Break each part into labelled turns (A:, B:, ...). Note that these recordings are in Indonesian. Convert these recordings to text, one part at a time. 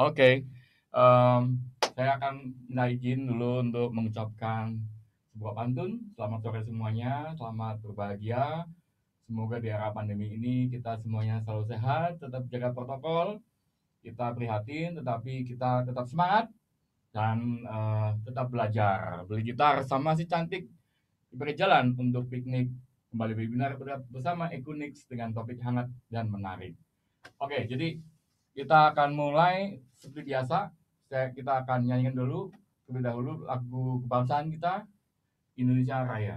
A: Oke, okay. um, saya akan minta izin dulu untuk mengucapkan sebuah pantun. Selamat sore semuanya, selamat berbahagia. Semoga di era pandemi ini kita semuanya selalu sehat, tetap jaga protokol, kita prihatin, tetapi kita tetap semangat dan uh, tetap belajar. Beli gitar sama si cantik berjalan untuk piknik kembali webinar bersama Ekunix dengan topik hangat dan menarik. Oke, okay, jadi kita akan mulai seperti biasa. Saya, kita akan nyanyikan dulu terlebih dahulu lagu kebangsaan kita Indonesia Raya.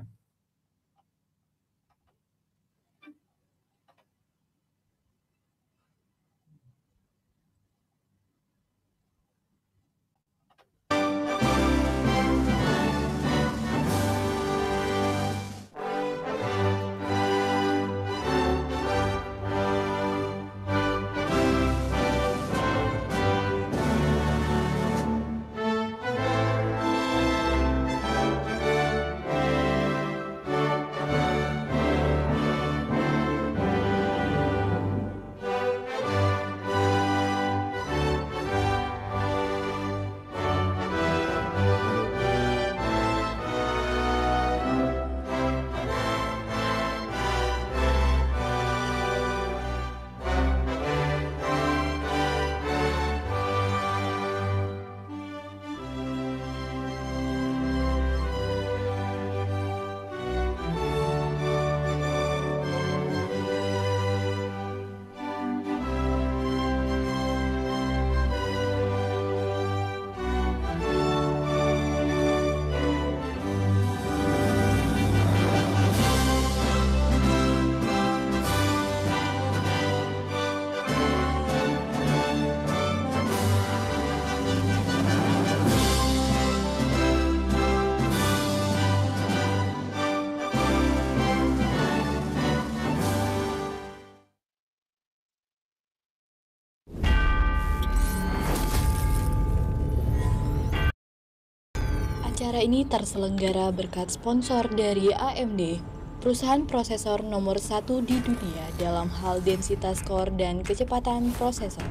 B: Acara ini terselenggara berkat sponsor dari AMD, perusahaan prosesor nomor satu di dunia dalam hal densitas core dan kecepatan prosesor.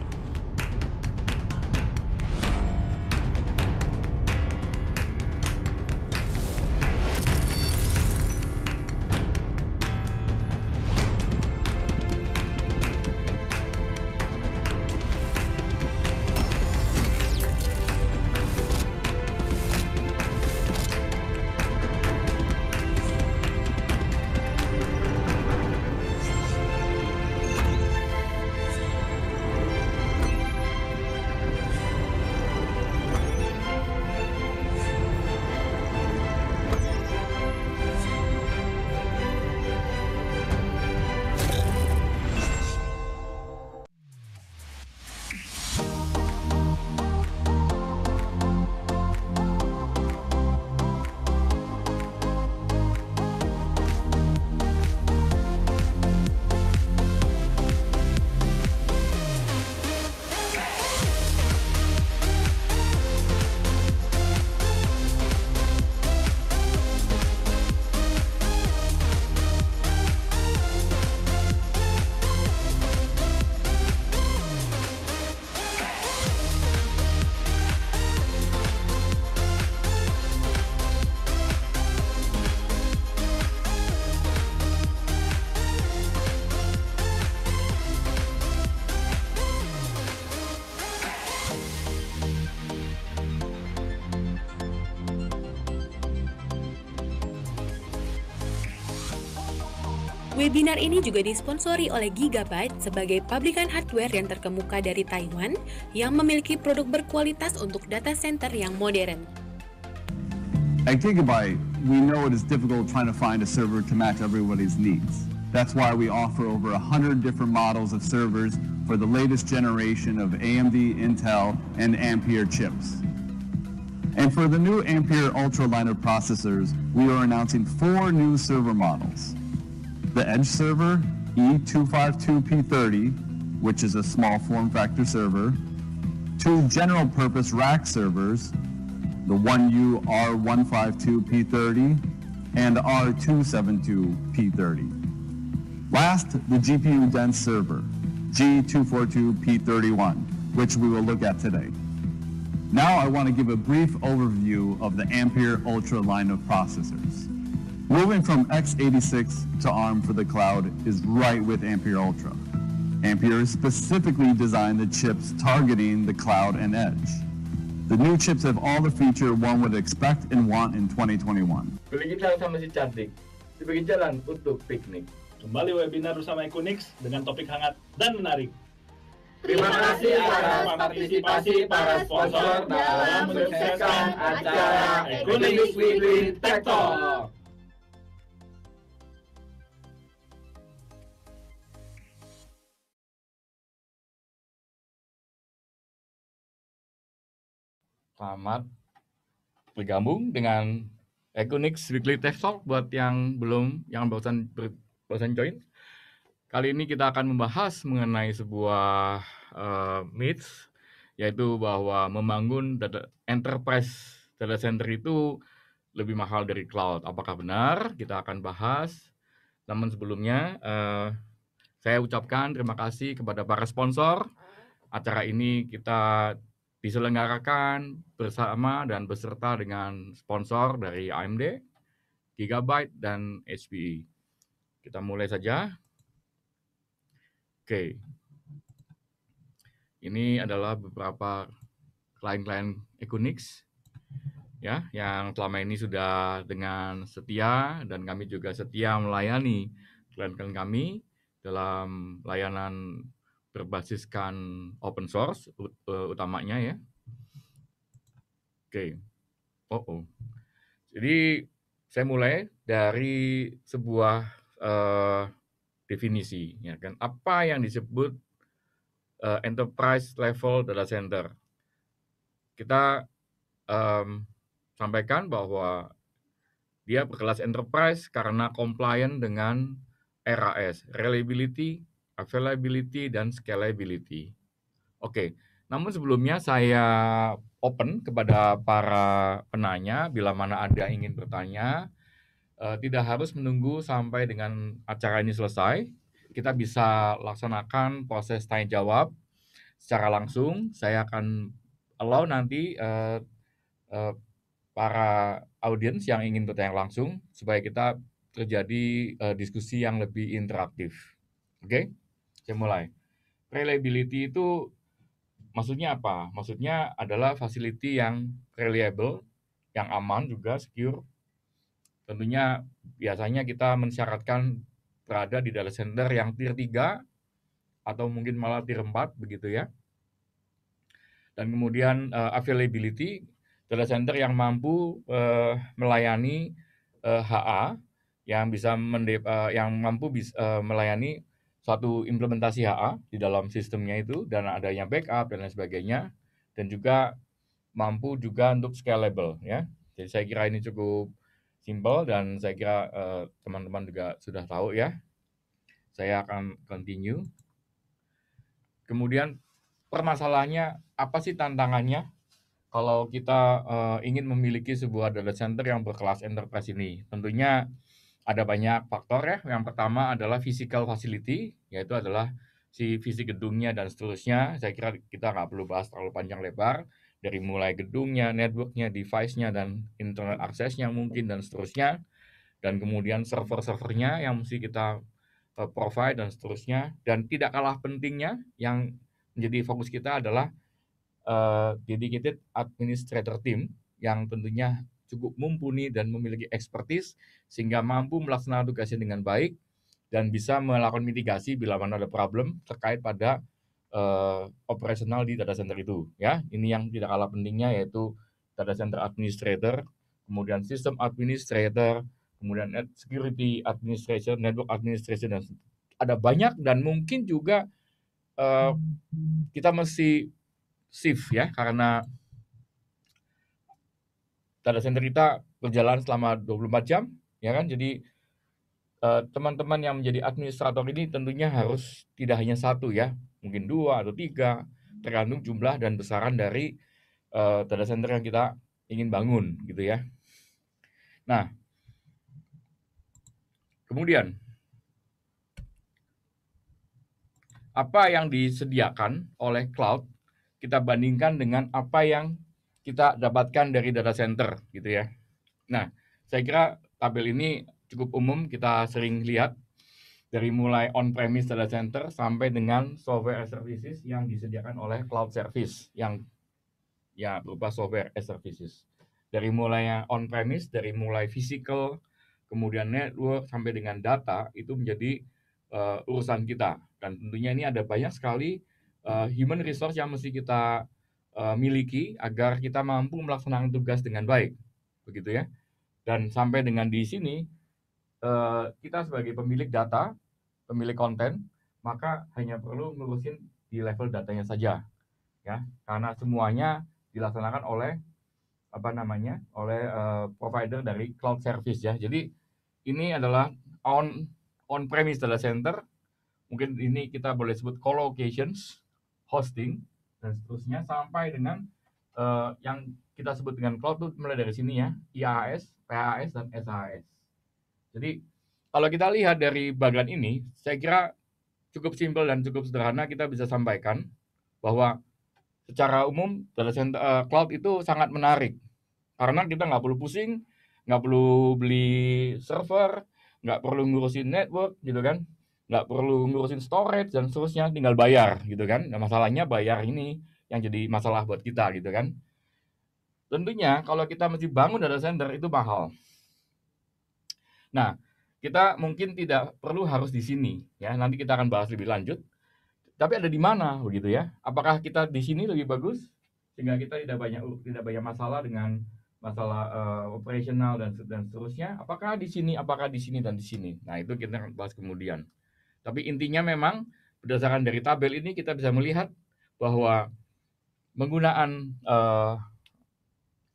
C: Webinar ini juga disponsori oleh Gigabyte sebagai pabrikan hardware yang terkemuka dari Taiwan yang memiliki produk berkualitas untuk data center yang modern.
D: At Gigabyte, we know it is difficult trying to find a server to match everybody's needs. That's why we offer over 100 different models of servers for the latest generation of AMD, Intel, and Ampere chips. And for the new Ampere Ultra line of processors, we are announcing four new server models the Edge server E252P30, which is a small form factor server, two general purpose rack servers, the 1U R152P30 and R272P30. Last, the GPU dense server, G242P31, which we will look at today. Now I want to give a brief overview of the Ampere Ultra line of processors. Moving from x86 to ARM for the cloud is right with Ampere Ultra. Ampere specifically designed the chips targeting the cloud and edge. The new chips have all the feature one would expect and want in 2021.
A: Berbicara sama si cantik, sebagai jalan untuk piknik. Kembali webinar bersama
E: Equinix dengan topik hangat dan menarik. Terima kasih para partisipasi para sponsor dalam mensukseskan acara Equinix Weekly
C: Tech Talk.
D: Selamat bergabung dengan
A: Econix Weekly Tech Talk buat yang belum, yang barusan barusan join. Kali ini kita akan membahas mengenai sebuah uh, myths yaitu bahwa membangun data enterprise data center itu lebih mahal dari cloud. Apakah benar? Kita akan bahas. Namun sebelumnya uh, saya ucapkan terima kasih kepada para sponsor acara ini kita diselenggarakan bersama dan beserta dengan sponsor dari AMD, Gigabyte, dan HPE. Kita mulai saja. Oke. Ini adalah beberapa klien-klien Equinix ya yang selama ini sudah dengan setia dan kami juga setia melayani klien-klien kami dalam layanan berbasiskan open source eh, utamanya ya. Oke. Okay. Oh, oh. Jadi saya mulai dari sebuah uh, definisi ya kan apa yang disebut uh, enterprise level data center. Kita um, sampaikan bahwa dia berkelas enterprise karena compliant dengan RAS, reliability, availability, dan scalability. Oke, namun sebelumnya saya open kepada para penanya bila mana ada ingin bertanya. uh, tidak harus menunggu sampai dengan acara ini selesai. Kita bisa laksanakan proses tanya jawab secara langsung. Saya akan allow nanti uh, uh, para audiens yang ingin bertanya langsung supaya kita terjadi uh, diskusi yang lebih interaktif. Oke? Okay? saya mulai. Reliability itu maksudnya apa? Maksudnya adalah facility yang reliable, yang aman juga, secure. Tentunya biasanya kita mensyaratkan berada di data center yang tier 3 atau mungkin malah tier 4 begitu ya. Dan kemudian uh, availability data center yang mampu uh, melayani uh, eh, HA yang bisa mendep, uh, yang mampu bisa, uh, melayani suatu implementasi HA di dalam sistemnya itu dan adanya backup dan lain sebagainya dan juga mampu juga untuk scalable ya. Jadi saya kira ini cukup simple dan saya kira eh, teman-teman uh, juga sudah tahu ya. Saya akan continue. Kemudian permasalahannya apa sih tantangannya kalau kita uh, ingin memiliki sebuah data center yang berkelas enterprise ini? Tentunya ada banyak faktor ya. Yang pertama adalah physical facility, yaitu adalah si fisik gedungnya dan seterusnya. Saya kira kita nggak perlu bahas terlalu panjang lebar dari mulai gedungnya, networknya, device-nya, dan internet aksesnya mungkin dan seterusnya. Dan kemudian server-servernya yang mesti kita e, provide dan seterusnya. Dan tidak kalah pentingnya yang menjadi fokus kita adalah uh, dedicated administrator team yang tentunya cukup mumpuni dan memiliki ekspertis sehingga mampu melaksanakan tugasnya dengan baik dan bisa melakukan mitigasi bila mana ada problem terkait pada uh, operasional di data center itu ya. Ini yang tidak kalah pentingnya yaitu data center administrator, kemudian sistem administrator, kemudian security administration, network administration dan ada banyak dan mungkin juga uh, kita masih shift ya karena data center kita berjalan selama 24 jam, ya kan? Jadi eh, teman-teman yang menjadi administrator ini tentunya harus tidak hanya satu ya, mungkin dua atau tiga, tergantung jumlah dan besaran dari eh, data center yang kita ingin bangun, gitu ya. Nah, kemudian apa yang disediakan oleh cloud kita bandingkan dengan apa yang kita dapatkan dari data center gitu ya. Nah, saya kira tabel ini cukup umum kita sering lihat dari mulai on-premise data center sampai dengan software as services yang disediakan oleh cloud service yang ya berupa software as services. Dari mulai on-premise, dari mulai physical, kemudian network sampai dengan data itu menjadi uh, urusan kita dan tentunya ini ada banyak sekali uh, human resource yang mesti kita Eh, miliki agar kita mampu melaksanakan tugas dengan baik, begitu ya. Dan sampai dengan di sini eh, kita sebagai pemilik data, pemilik konten, maka hanya perlu ngurusin di level datanya saja, ya, karena semuanya dilaksanakan oleh apa namanya oleh eh, provider dari cloud service ya. Jadi ini adalah on on premise data center. Mungkin ini kita boleh sebut co hosting, dan seterusnya sampai dengan uh, yang kita sebut dengan cloud itu mulai dari sini ya, IAS, PAS dan SAS. Jadi kalau kita lihat dari bagian ini, saya kira cukup simpel dan cukup sederhana kita bisa sampaikan bahwa secara umum data center uh, cloud itu sangat menarik karena kita nggak perlu pusing, nggak perlu beli server, nggak perlu ngurusin network gitu kan nggak perlu ngurusin storage dan seterusnya tinggal bayar gitu kan nah, masalahnya bayar ini yang jadi masalah buat kita gitu kan tentunya kalau kita mesti bangun data center itu mahal nah kita mungkin tidak perlu harus di sini ya nanti kita akan bahas lebih lanjut tapi ada di mana begitu ya apakah kita di sini lebih bagus sehingga kita tidak banyak tidak banyak masalah dengan masalah uh, operasional dan dan seterusnya apakah di sini apakah di sini dan di sini nah itu kita akan bahas kemudian tapi intinya memang berdasarkan dari tabel ini kita bisa melihat bahwa penggunaan uh,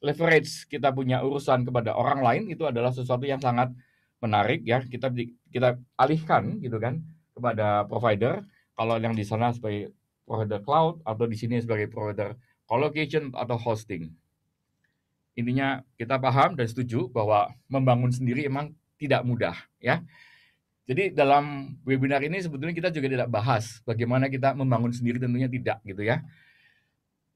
A: leverage kita punya urusan kepada orang lain itu adalah sesuatu yang sangat menarik ya kita kita alihkan gitu kan kepada provider kalau yang di sana sebagai provider cloud atau di sini sebagai provider colocation atau hosting. Intinya kita paham dan setuju bahwa membangun sendiri emang tidak mudah ya. Jadi dalam webinar ini sebetulnya kita juga tidak bahas bagaimana kita membangun sendiri tentunya tidak gitu ya.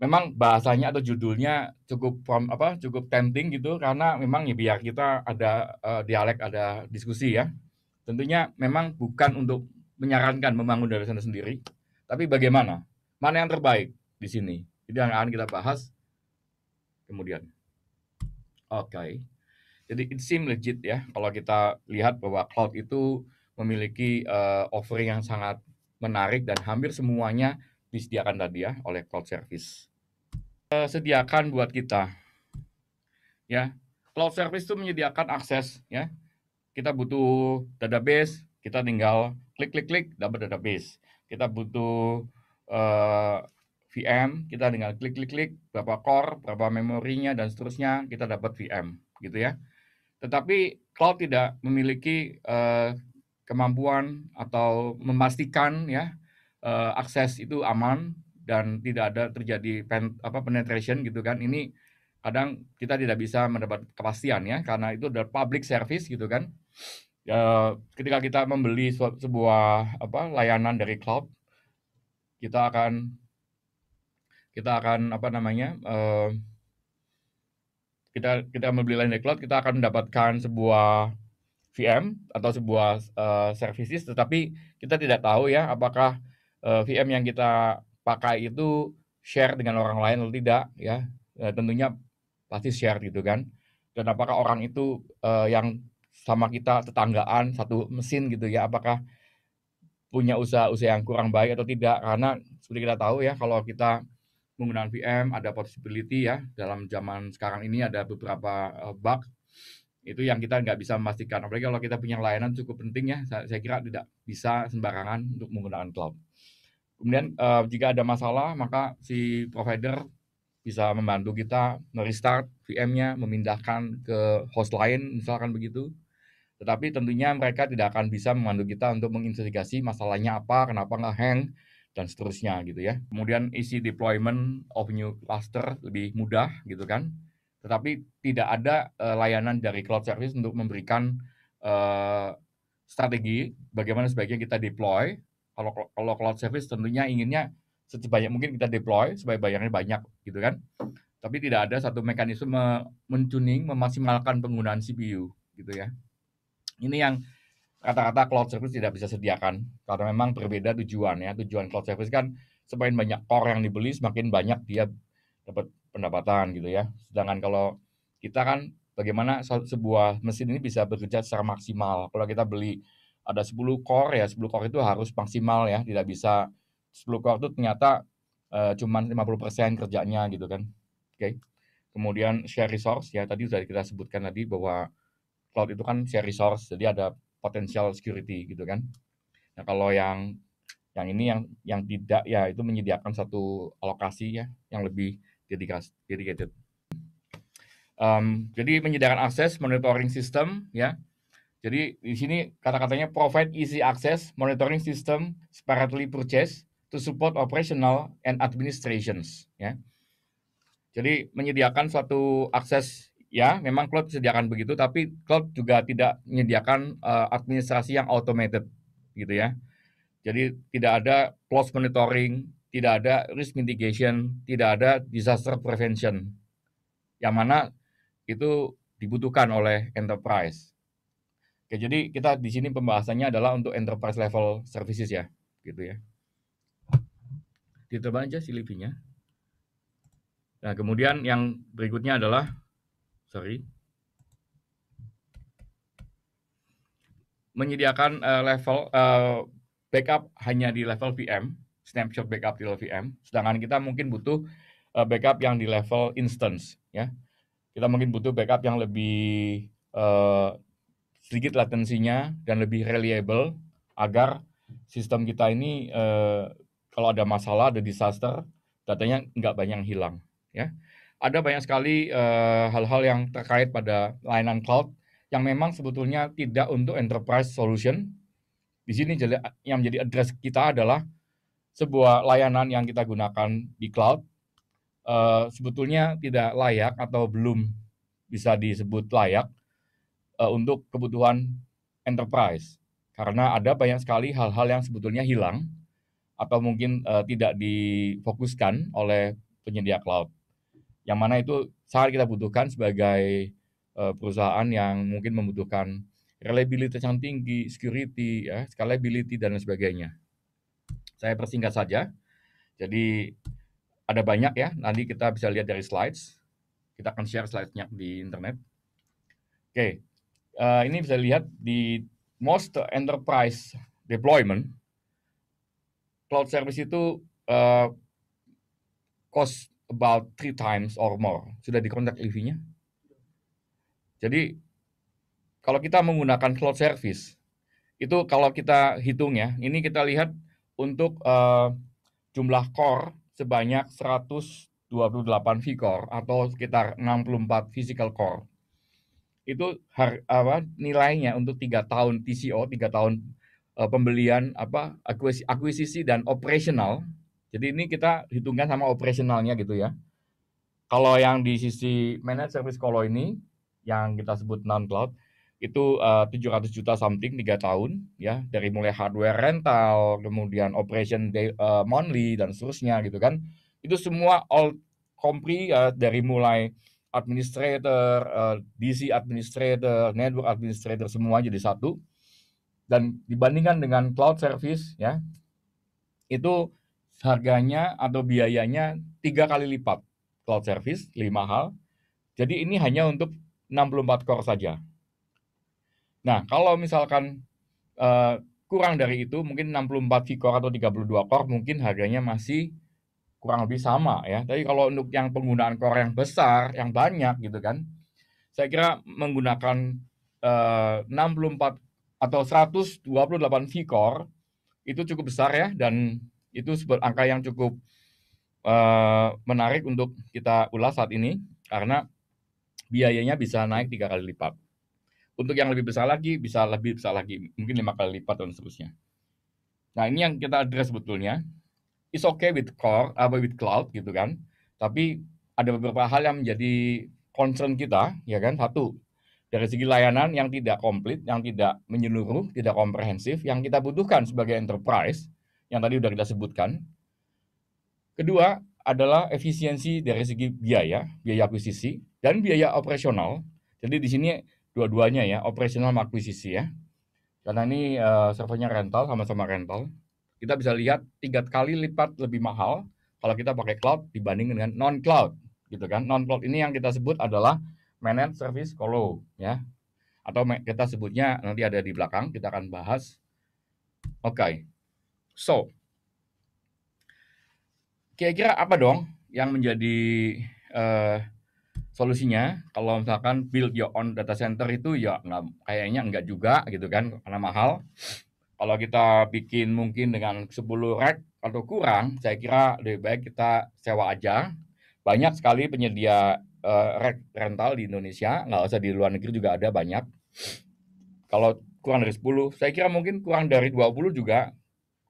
A: Memang bahasanya atau judulnya cukup apa cukup tempting gitu karena memang ya biar kita ada uh, dialek ada diskusi ya. Tentunya memang bukan untuk menyarankan membangun dari sana sendiri, tapi bagaimana? Mana yang terbaik di sini? Jadi yang akan kita bahas kemudian. Oke. Okay. Jadi it seem legit ya kalau kita lihat bahwa cloud itu memiliki uh, offering yang sangat menarik dan hampir semuanya disediakan tadi ya oleh cloud service. Uh, sediakan buat kita. Ya, cloud service itu menyediakan akses ya. Kita butuh database, kita tinggal klik-klik-klik dapat database. Kita butuh uh, eh, VM, kita tinggal klik-klik-klik berapa core, berapa memorinya dan seterusnya, kita dapat VM gitu ya. Tetapi cloud tidak memiliki uh, kemampuan atau memastikan ya uh, akses itu aman dan tidak ada terjadi pen, apa penetration gitu kan ini kadang kita tidak bisa mendapat kepastian ya karena itu adalah public service gitu kan ya, ketika kita membeli sebuah apa layanan dari cloud kita akan kita akan apa namanya uh, kita kita membeli layanan dari cloud kita akan mendapatkan sebuah VM atau sebuah uh, services tetapi kita tidak tahu ya apakah uh, eh, VM yang kita pakai itu share dengan orang lain atau tidak ya uh, tentunya pasti share gitu kan dan apakah orang itu uh, yang sama kita tetanggaan satu mesin gitu ya apakah punya usaha-usaha yang kurang baik atau tidak karena seperti kita tahu ya kalau kita menggunakan VM ada possibility ya dalam zaman sekarang ini ada beberapa bug itu yang kita nggak bisa memastikan. Apalagi kalau kita punya layanan cukup penting ya, saya, kira tidak bisa sembarangan untuk menggunakan cloud. Kemudian uh, jika ada masalah, maka si provider bisa membantu kita merestart VM-nya, memindahkan ke host lain, misalkan begitu. Tetapi tentunya mereka tidak akan bisa membantu kita untuk menginvestigasi masalahnya apa, kenapa nggak hang, dan seterusnya gitu ya. Kemudian isi deployment of new cluster lebih mudah gitu kan tetapi tidak ada uh, layanan dari cloud service untuk memberikan uh, strategi bagaimana sebaiknya kita deploy. Kalau kalau cloud service tentunya inginnya sebanyak mungkin kita deploy supaya bayarnya banyak gitu kan. Tapi tidak ada satu mekanisme mencuning memaksimalkan penggunaan CPU gitu ya. Ini yang kata-kata cloud service tidak bisa sediakan karena memang berbeda tujuan ya. Tujuan cloud service kan semakin banyak core yang dibeli semakin banyak dia dapat pendapatan gitu ya. Sedangkan kalau kita kan bagaimana sebuah mesin ini bisa bekerja secara maksimal. Kalau kita beli ada 10 core ya, 10 core itu harus maksimal ya, tidak bisa 10 core itu ternyata uh, cuman 50% kerjanya gitu kan. Oke. Okay. Kemudian share resource ya, tadi sudah kita sebutkan tadi bahwa cloud itu kan share resource, jadi ada potential security gitu kan. Nah, kalau yang yang ini yang yang tidak ya itu menyediakan satu alokasi ya yang lebih dedicated. Gitu. Um, jadi menyediakan akses monitoring system ya. Jadi di sini kata-katanya provide easy access monitoring system separately purchased to support operational and administrations ya. Jadi menyediakan suatu akses ya memang cloud sediakan begitu tapi cloud juga tidak menyediakan uh, administrasi yang automated gitu ya jadi tidak ada close monitoring tidak ada risk mitigation, tidak ada disaster prevention, yang mana itu dibutuhkan oleh enterprise. Oke, jadi kita di sini pembahasannya adalah untuk enterprise level services ya, gitu ya. Kita aja silipinya. Nah, kemudian yang berikutnya adalah, sorry, menyediakan uh, level uh, backup hanya di level VM snapshot backup di level VM, sedangkan kita mungkin butuh uh, backup yang di level instance, ya. Kita mungkin butuh backup yang lebih uh, sedikit latensinya dan lebih reliable agar sistem kita ini uh, kalau ada masalah, ada disaster, datanya nggak banyak hilang, ya. Ada banyak sekali hal-hal uh, yang terkait pada layanan cloud yang memang sebetulnya tidak untuk enterprise solution. Di sini yang menjadi address kita adalah sebuah layanan yang kita gunakan di cloud uh, sebetulnya tidak layak atau belum bisa disebut layak uh, untuk kebutuhan enterprise karena ada banyak sekali hal-hal yang sebetulnya hilang atau mungkin uh, tidak difokuskan oleh penyedia cloud yang mana itu sangat kita butuhkan sebagai uh, perusahaan yang mungkin membutuhkan reliability yang tinggi, security, ya, scalability dan sebagainya. Saya persingkat saja. Jadi ada banyak ya, nanti kita bisa lihat dari slides. Kita akan share slide nya di internet. Oke, okay. uh, eh, ini bisa lihat di most enterprise deployment, cloud service itu uh, cost about three times or more. Sudah di kontak EV-nya? Jadi kalau kita menggunakan cloud service, itu kalau kita hitung ya, ini kita lihat untuk uh, jumlah core sebanyak 128 V-core atau sekitar 64 physical core. Itu har, apa, nilainya untuk tiga tahun TCO, tiga tahun uh, pembelian apa akuisisi, dan operasional. Jadi ini kita hitungkan sama operasionalnya gitu ya. Kalau yang di sisi managed service kalau ini yang kita sebut non cloud itu eh, uh, 700 juta something tiga tahun ya dari mulai hardware rental kemudian operation day, uh, monthly dan seterusnya gitu kan itu semua all compri uh, eh, dari mulai administrator uh, DC administrator network administrator semua jadi satu dan dibandingkan dengan cloud service ya itu harganya atau biayanya tiga kali lipat cloud service lima hal jadi ini hanya untuk 64 core saja Nah, kalau misalkan uh, kurang dari itu, mungkin 64 V-Core atau 32 core mungkin harganya masih kurang lebih sama ya. Tapi kalau untuk yang penggunaan core yang besar, yang banyak gitu kan, saya kira menggunakan eh, uh, 64 atau 128 V-Core itu cukup besar ya dan itu angka yang cukup uh, menarik untuk kita ulas saat ini karena biayanya bisa naik tiga kali lipat untuk yang lebih besar lagi bisa lebih besar lagi mungkin lima kali lipat dan seterusnya nah ini yang kita address sebetulnya is okay with core apa uh, with cloud gitu kan tapi ada beberapa hal yang menjadi concern kita ya kan satu dari segi layanan yang tidak komplit, yang tidak menyeluruh, tidak komprehensif, yang kita butuhkan sebagai enterprise, yang tadi sudah kita sebutkan. Kedua adalah efisiensi dari segi biaya, biaya akuisisi, dan biaya operasional. Jadi di sini dua-duanya ya, operational sama akuisisi ya. Karena ini uh, servernya rental sama-sama rental. Kita bisa lihat tiga kali lipat lebih mahal kalau kita pakai cloud dibanding dengan non cloud gitu kan. Non cloud ini yang kita sebut adalah managed service colo ya. Atau kita sebutnya nanti ada di belakang kita akan bahas. Oke. Okay. So, kira-kira apa dong yang menjadi uh, solusinya kalau misalkan build your own data center itu ya nggak kayaknya nggak juga gitu kan karena mahal kalau kita bikin mungkin dengan 10 rack atau kurang saya kira lebih baik kita sewa aja banyak sekali penyedia uh, rack rental di Indonesia nggak usah di luar negeri juga ada banyak kalau kurang dari 10 saya kira mungkin kurang dari 20 juga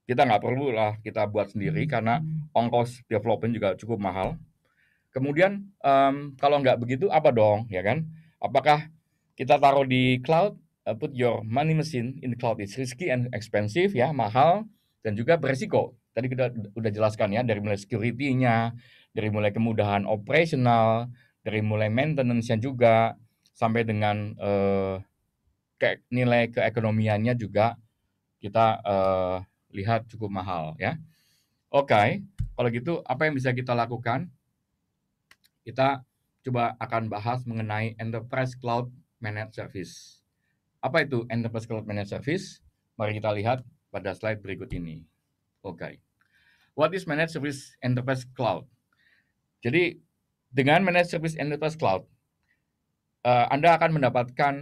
A: kita nggak perlu lah kita buat sendiri karena ongkos development juga cukup mahal Kemudian um, kalau nggak begitu apa dong, ya kan? Apakah kita taruh di cloud? Uh, put your money machine in the cloud. is risky and expensive, ya, mahal dan juga beresiko. Tadi kita udah jelaskan ya dari mulai security-nya, dari mulai kemudahan operasional, dari mulai maintenance-nya juga sampai dengan uh, ke nilai keekonomiannya juga kita uh, lihat cukup mahal ya. Oke, okay. kalau gitu apa yang bisa kita lakukan? kita coba akan bahas mengenai Enterprise Cloud Managed Service. Apa itu Enterprise Cloud Managed Service? Mari kita lihat pada slide berikut ini. Oke. Okay. What is Managed Service Enterprise Cloud? Jadi dengan Managed Service Enterprise Cloud, eh, Anda akan mendapatkan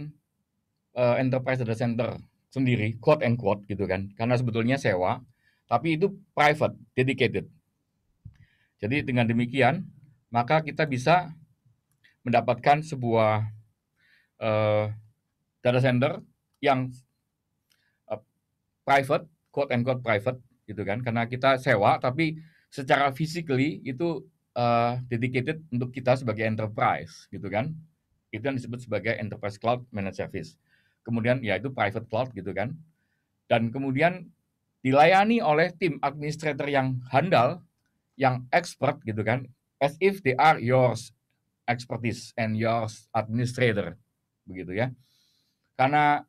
A: eh, Enterprise Data Center sendiri, quote and quote gitu kan, karena sebetulnya sewa, tapi itu private, dedicated. Jadi dengan demikian, maka kita bisa mendapatkan sebuah uh, data center yang uh, private, quote and quote private gitu kan, karena kita sewa tapi secara physically itu uh, dedicated untuk kita sebagai enterprise gitu kan. Itu yang disebut sebagai enterprise cloud managed service. Kemudian ya itu private cloud gitu kan. Dan kemudian dilayani oleh tim administrator yang handal, yang expert gitu kan, as if they are your expertise and your administrator begitu ya karena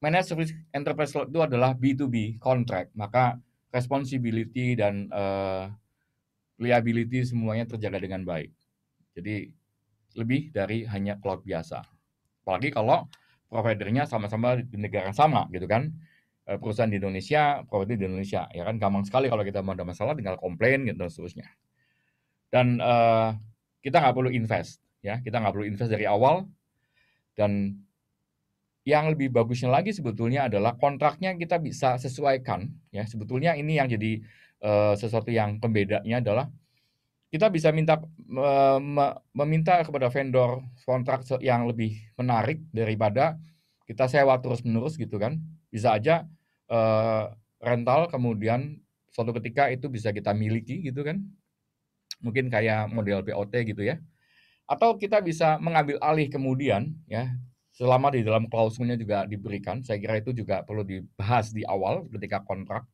A: managed service enterprise slot itu adalah B2B contract maka responsibility dan uh, liability semuanya terjaga dengan baik jadi lebih dari hanya cloud biasa apalagi kalau providernya sama-sama di negara yang sama gitu kan eh, perusahaan di Indonesia provider di Indonesia ya kan gampang sekali kalau kita mau ada masalah tinggal komplain gitu dan seterusnya dan uh, kita nggak perlu invest ya kita nggak perlu invest dari awal dan yang lebih bagusnya lagi sebetulnya adalah kontraknya kita bisa sesuaikan ya sebetulnya ini yang jadi uh, sesuatu yang pembedanya adalah kita bisa minta uh, meminta kepada vendor kontrak yang lebih menarik daripada kita sewa terus menerus gitu kan bisa aja uh, rental kemudian suatu ketika itu bisa kita miliki gitu kan mungkin kayak model POT gitu ya. Atau kita bisa mengambil alih kemudian ya selama di dalam klausulnya juga diberikan, saya kira itu juga perlu dibahas di awal ketika kontrak.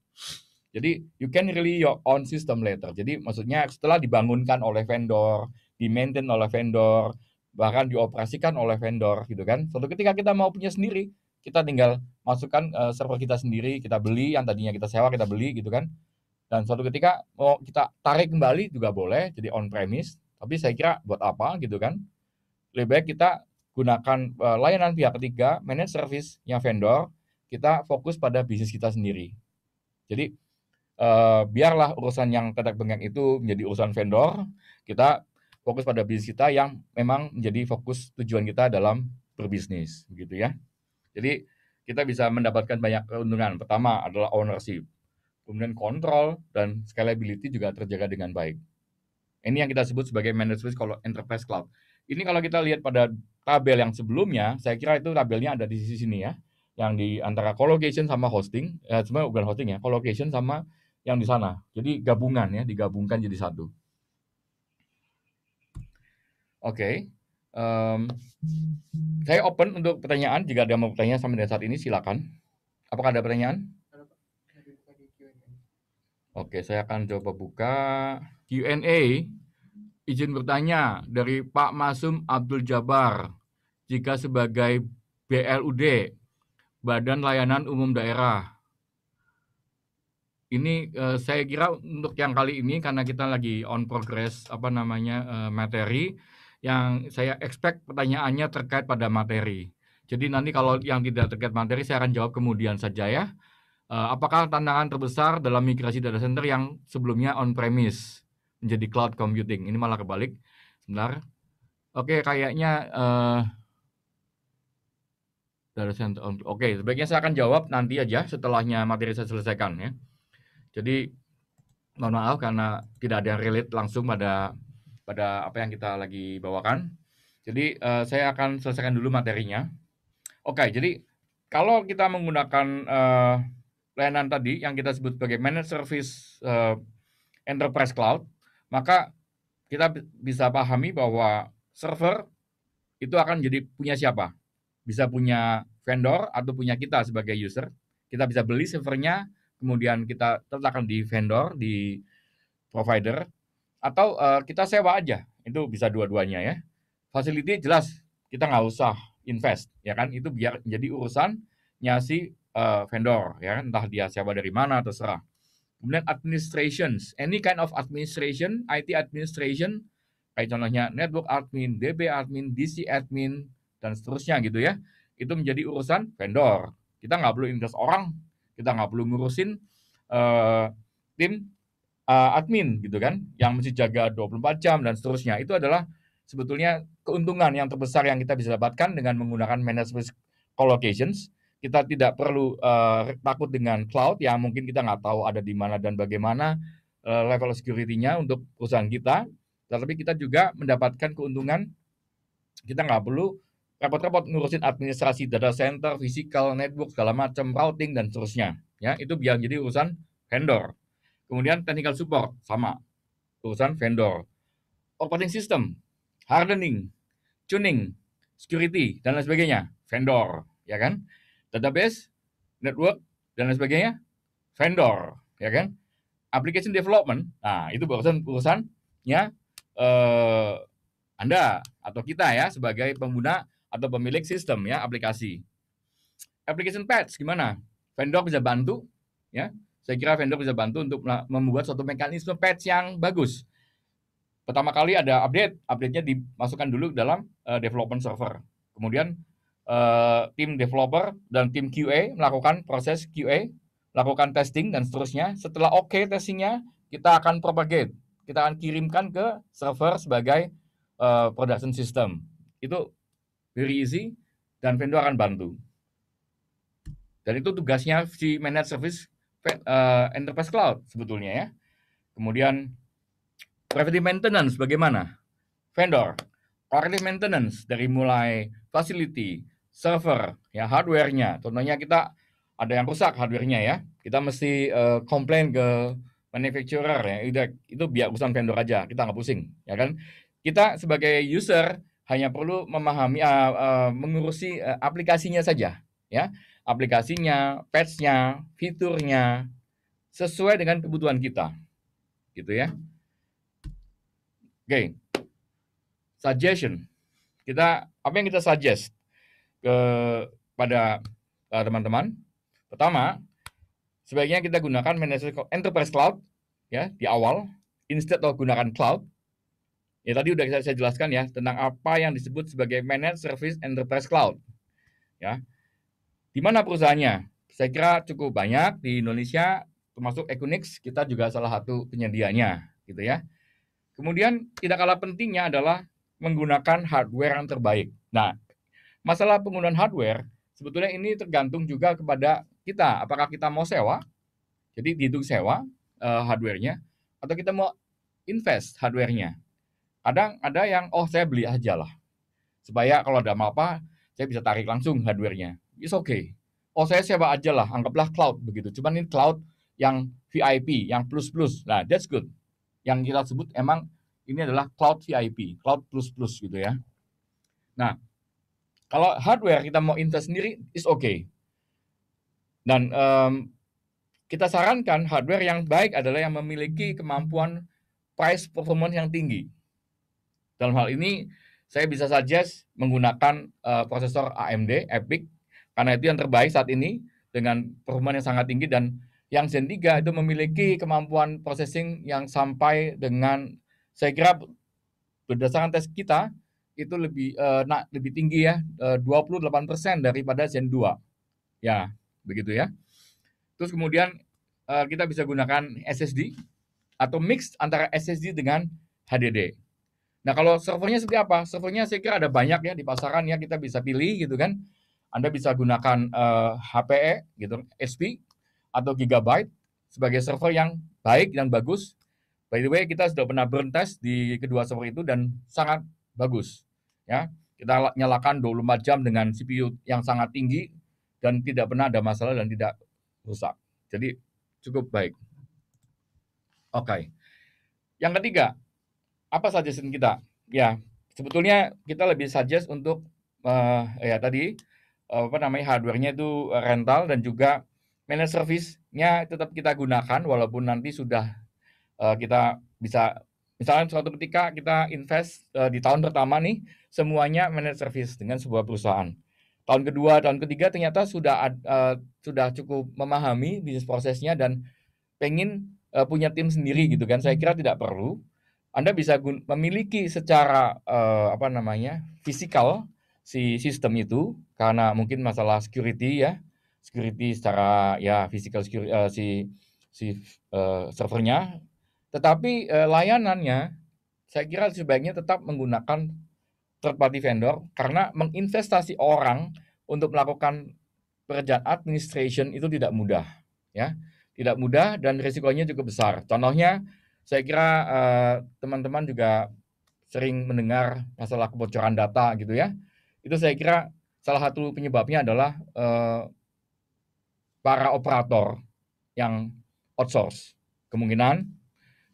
A: Jadi you can really your own system later. Jadi maksudnya setelah dibangunkan oleh vendor, di maintain oleh vendor, bahkan dioperasikan oleh vendor gitu kan. Suatu ketika kita mau punya sendiri, kita tinggal masukkan eh, server kita sendiri, kita beli yang tadinya kita sewa kita beli gitu kan. Dan suatu ketika mau oh, kita tarik kembali juga boleh, jadi on premise. Tapi saya kira buat apa gitu kan? Lebih baik kita gunakan uh, layanan pihak ketiga, manage service yang vendor, kita fokus pada bisnis kita sendiri. Jadi uh, biarlah urusan yang tetek bengkak itu menjadi urusan vendor, kita fokus pada bisnis kita yang memang menjadi fokus tujuan kita dalam berbisnis, gitu ya. Jadi kita bisa mendapatkan banyak keuntungan. Pertama adalah ownership kemudian kontrol dan scalability juga terjaga dengan baik. Ini yang kita sebut sebagai managed service kalau enterprise cloud. Ini kalau kita lihat pada tabel yang sebelumnya, saya kira itu tabelnya ada di sisi sini ya, yang di antara colocation sama hosting, eh, sebenarnya bukan hosting ya, colocation sama yang di sana. Jadi gabungan ya, digabungkan jadi satu. Oke, okay. um, saya open untuk pertanyaan. Jika ada yang mau bertanya sampai saat ini, silakan. Apakah ada pertanyaan? Oke, saya akan coba buka Q&A. Izin bertanya dari Pak Masum Abdul Jabar. Jika sebagai BLUD, Badan Layanan Umum Daerah, ini eh, saya kira untuk yang kali ini karena kita lagi on progress apa namanya eh, materi yang saya expect pertanyaannya terkait pada materi. Jadi nanti kalau yang tidak terkait materi saya akan jawab kemudian saja ya. Eh, apakah tantangan terbesar dalam migrasi data center yang sebelumnya on-premise menjadi cloud computing? Ini malah kebalik. Sebentar. Oke, kayaknya uh, data center on Oke, sebaiknya saya akan jawab nanti aja setelahnya materi saya selesaikan ya. Jadi mohon maaf karena tidak ada yang relate langsung pada pada apa yang kita lagi bawakan. Jadi uh, saya akan selesaikan dulu materinya. Oke, jadi kalau kita menggunakan uh, layanan tadi yang kita sebut sebagai managed service uh, enterprise cloud, maka kita bisa pahami bahwa server itu akan jadi punya siapa? Bisa punya vendor atau punya kita sebagai user. Kita bisa beli servernya, kemudian kita letakkan di vendor, di provider, atau uh, kita sewa aja. Itu bisa dua-duanya ya. Facility jelas kita nggak usah invest, ya kan? Itu biar jadi urusannya si uh, vendor ya kan? entah dia siapa dari mana terserah kemudian administrations any kind of administration IT administration kayak contohnya network admin DB admin DC admin dan seterusnya gitu ya itu menjadi urusan vendor kita nggak perlu invest orang kita nggak perlu ngurusin uh, tim uh, admin gitu kan yang mesti jaga 24 jam dan seterusnya itu adalah sebetulnya keuntungan yang terbesar yang kita bisa dapatkan dengan menggunakan management collocations kita tidak perlu uh, takut dengan cloud yang mungkin kita nggak tahu ada di mana dan bagaimana uh, level security-nya untuk perusahaan kita. Tetapi kita juga mendapatkan keuntungan kita nggak perlu repot-repot ngurusin administrasi data center, physical, network, segala macam, routing, dan seterusnya. Ya, itu biar jadi urusan vendor. Kemudian technical support, sama. Urusan vendor. Operating system, hardening, tuning, security, dan lain sebagainya. Vendor, ya kan? database, network, dan lain sebagainya, vendor, ya kan? Application development, nah itu urusan urusannya eh, Anda atau kita ya sebagai pengguna atau pemilik sistem ya aplikasi. Application patch gimana? Vendor bisa bantu, ya. Saya kira vendor bisa bantu untuk membuat suatu mekanisme patch yang bagus. Pertama kali ada update, update-nya dimasukkan dulu dalam uh, development server. Kemudian Eh, tim developer dan tim QA melakukan proses QA, lakukan testing dan seterusnya. Setelah oke okay testingnya, kita akan propagate, kita akan kirimkan ke server sebagai uh, production system. Itu very easy dan vendor akan bantu. Dan itu tugasnya si managed service uh, enterprise cloud sebetulnya ya. Kemudian preventive maintenance bagaimana? Vendor, corrective maintenance dari mulai facility, server ya hardwarenya contohnya kita ada yang rusak hardwarenya ya kita mesti uh, komplain ke manufacturer ya itu, itu biar urusan vendor aja kita nggak pusing ya kan kita sebagai user hanya perlu memahami uh, uh, mengurusi uh, aplikasinya saja ya aplikasinya patchnya fiturnya sesuai dengan kebutuhan kita gitu ya oke okay. suggestion kita apa yang kita suggest kepada eh, teman-teman. Pertama, sebaiknya kita gunakan manajer enterprise cloud ya di awal instead of gunakan cloud. Ya tadi udah saya, saya jelaskan ya tentang apa yang disebut sebagai managed service enterprise cloud. Ya. Di mana perusahaannya? Saya kira cukup banyak di Indonesia termasuk Equinix kita juga salah satu penyedianya gitu ya. Kemudian tidak kalah pentingnya adalah menggunakan hardware yang terbaik. Nah, Masalah penggunaan hardware, sebetulnya ini tergantung juga kepada kita. Apakah kita mau sewa, jadi dihitung sewa uh, hardwarenya atau kita mau invest hardwarenya Kadang ada yang, oh saya beli aja lah. Supaya kalau ada apa, saya bisa tarik langsung hardwarenya It's okay. Oh saya sewa aja lah, anggaplah cloud begitu. Cuman ini cloud yang VIP, yang plus-plus. Nah, that's good. Yang kita sebut emang ini adalah cloud VIP, cloud plus plus gitu ya. Nah, kalau hardware kita mau invest sendiri is okay. Dan um, kita sarankan hardware yang baik adalah yang memiliki kemampuan price performance yang tinggi. Dalam hal ini saya bisa suggest menggunakan uh, prosesor AMD EPIC karena itu yang terbaik saat ini dengan performa yang sangat tinggi dan yang Zen 3 itu memiliki kemampuan processing yang sampai dengan saya kira berdasarkan tes kita itu lebih uh, nah, lebih tinggi ya, eh, uh, 28% daripada Zen 2. Ya, begitu ya. Terus kemudian uh, kita bisa gunakan SSD atau mix antara SSD dengan HDD. Nah, kalau servernya seperti apa? Servernya saya kira ada banyak ya di pasaran ya kita bisa pilih gitu kan. Anda bisa gunakan uh, HPE gitu, SP atau Gigabyte sebagai server yang baik dan bagus. By the way, kita sudah pernah burn test di kedua server itu dan sangat bagus. Ya, kita nyalakan 24 jam dengan CPU yang sangat tinggi dan tidak pernah ada masalah dan tidak rusak. Jadi cukup baik. Oke. Okay. Yang ketiga, apa suggestion kita? Ya, sebetulnya kita lebih suggest untuk uh, ya tadi uh, apa namanya hardware-nya itu rental dan juga managed service-nya tetap kita gunakan walaupun nanti sudah uh, kita bisa misalnya suatu ketika kita invest uh, di tahun pertama nih semuanya managed service dengan sebuah perusahaan. Tahun kedua, tahun ketiga ternyata sudah uh, sudah cukup memahami bisnis prosesnya dan pengen uh, punya tim sendiri gitu kan. Saya kira tidak perlu. Anda bisa memiliki secara uh, apa namanya fisikal si sistem itu karena mungkin masalah security ya, security secara ya physical security uh, si si uh, servernya tetapi eh, layanannya saya kira sebaiknya tetap menggunakan third party vendor karena menginvestasi orang untuk melakukan pekerjaan administration itu tidak mudah ya. Tidak mudah dan risikonya juga besar. Contohnya saya kira eh, teman-teman eh, juga sering mendengar masalah kebocoran data gitu ya. Itu saya kira salah satu penyebabnya adalah eh, para operator yang outsource. Kemungkinan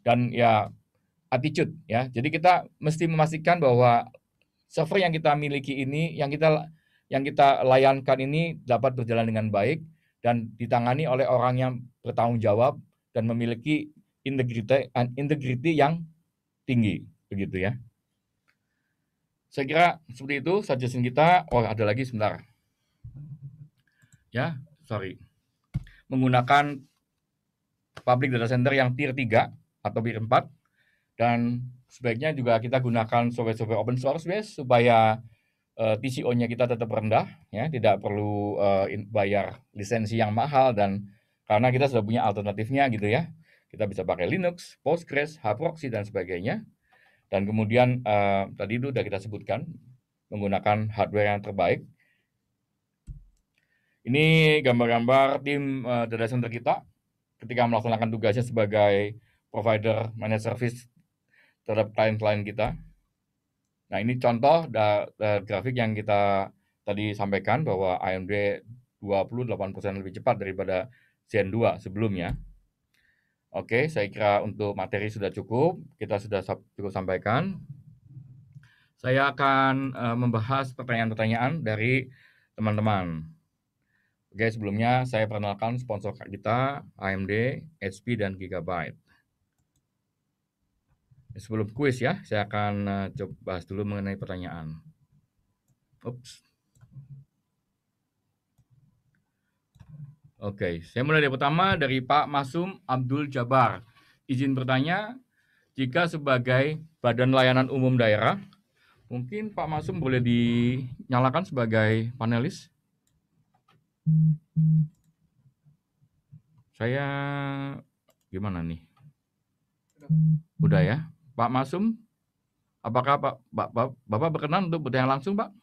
A: dan ya attitude ya. Jadi kita mesti memastikan bahwa server yang kita miliki ini, yang kita yang kita layankan ini dapat berjalan dengan baik dan ditangani oleh orang yang bertanggung jawab dan memiliki integriti integriti yang tinggi, begitu ya. Saya kira seperti itu suggestion kita. Oh, ada lagi sebentar. Ya, sorry. Menggunakan public data center yang tier 3 atau BIR 4 dan sebaiknya juga kita gunakan software-software open source base supaya uh, eh, TCO-nya kita tetap rendah ya tidak perlu uh, bayar lisensi yang mahal dan karena kita sudah punya alternatifnya gitu ya kita bisa pakai Linux, Postgres, Haproxy dan sebagainya dan kemudian uh, tadi itu sudah kita sebutkan menggunakan hardware yang terbaik ini gambar-gambar tim uh, data center kita ketika melaksanakan tugasnya sebagai provider managed service terhadap klien-klien kita. Nah, ini contoh da, grafik yang kita tadi sampaikan bahwa AMD 28% lebih cepat daripada Zen 2 sebelumnya. Oke, saya kira untuk materi sudah cukup, kita sudah cukup sampaikan. Saya akan eh, membahas pertanyaan-pertanyaan dari teman-teman. Oke, sebelumnya saya perkenalkan sponsor kita AMD, HP dan Gigabyte sebelum kuis ya, saya akan eh, coba bahas dulu mengenai pertanyaan. Oops. Oke, saya mulai dari pertama dari Pak Masum Abdul Jabar. Izin bertanya, jika sebagai Badan Layanan Umum Daerah, mungkin Pak Masum boleh dinyalakan sebagai panelis? Saya gimana nih? Udah ya? Pak Masum, apakah Pak, Bapak, Bapak berkenan untuk bertanya langsung, Pak?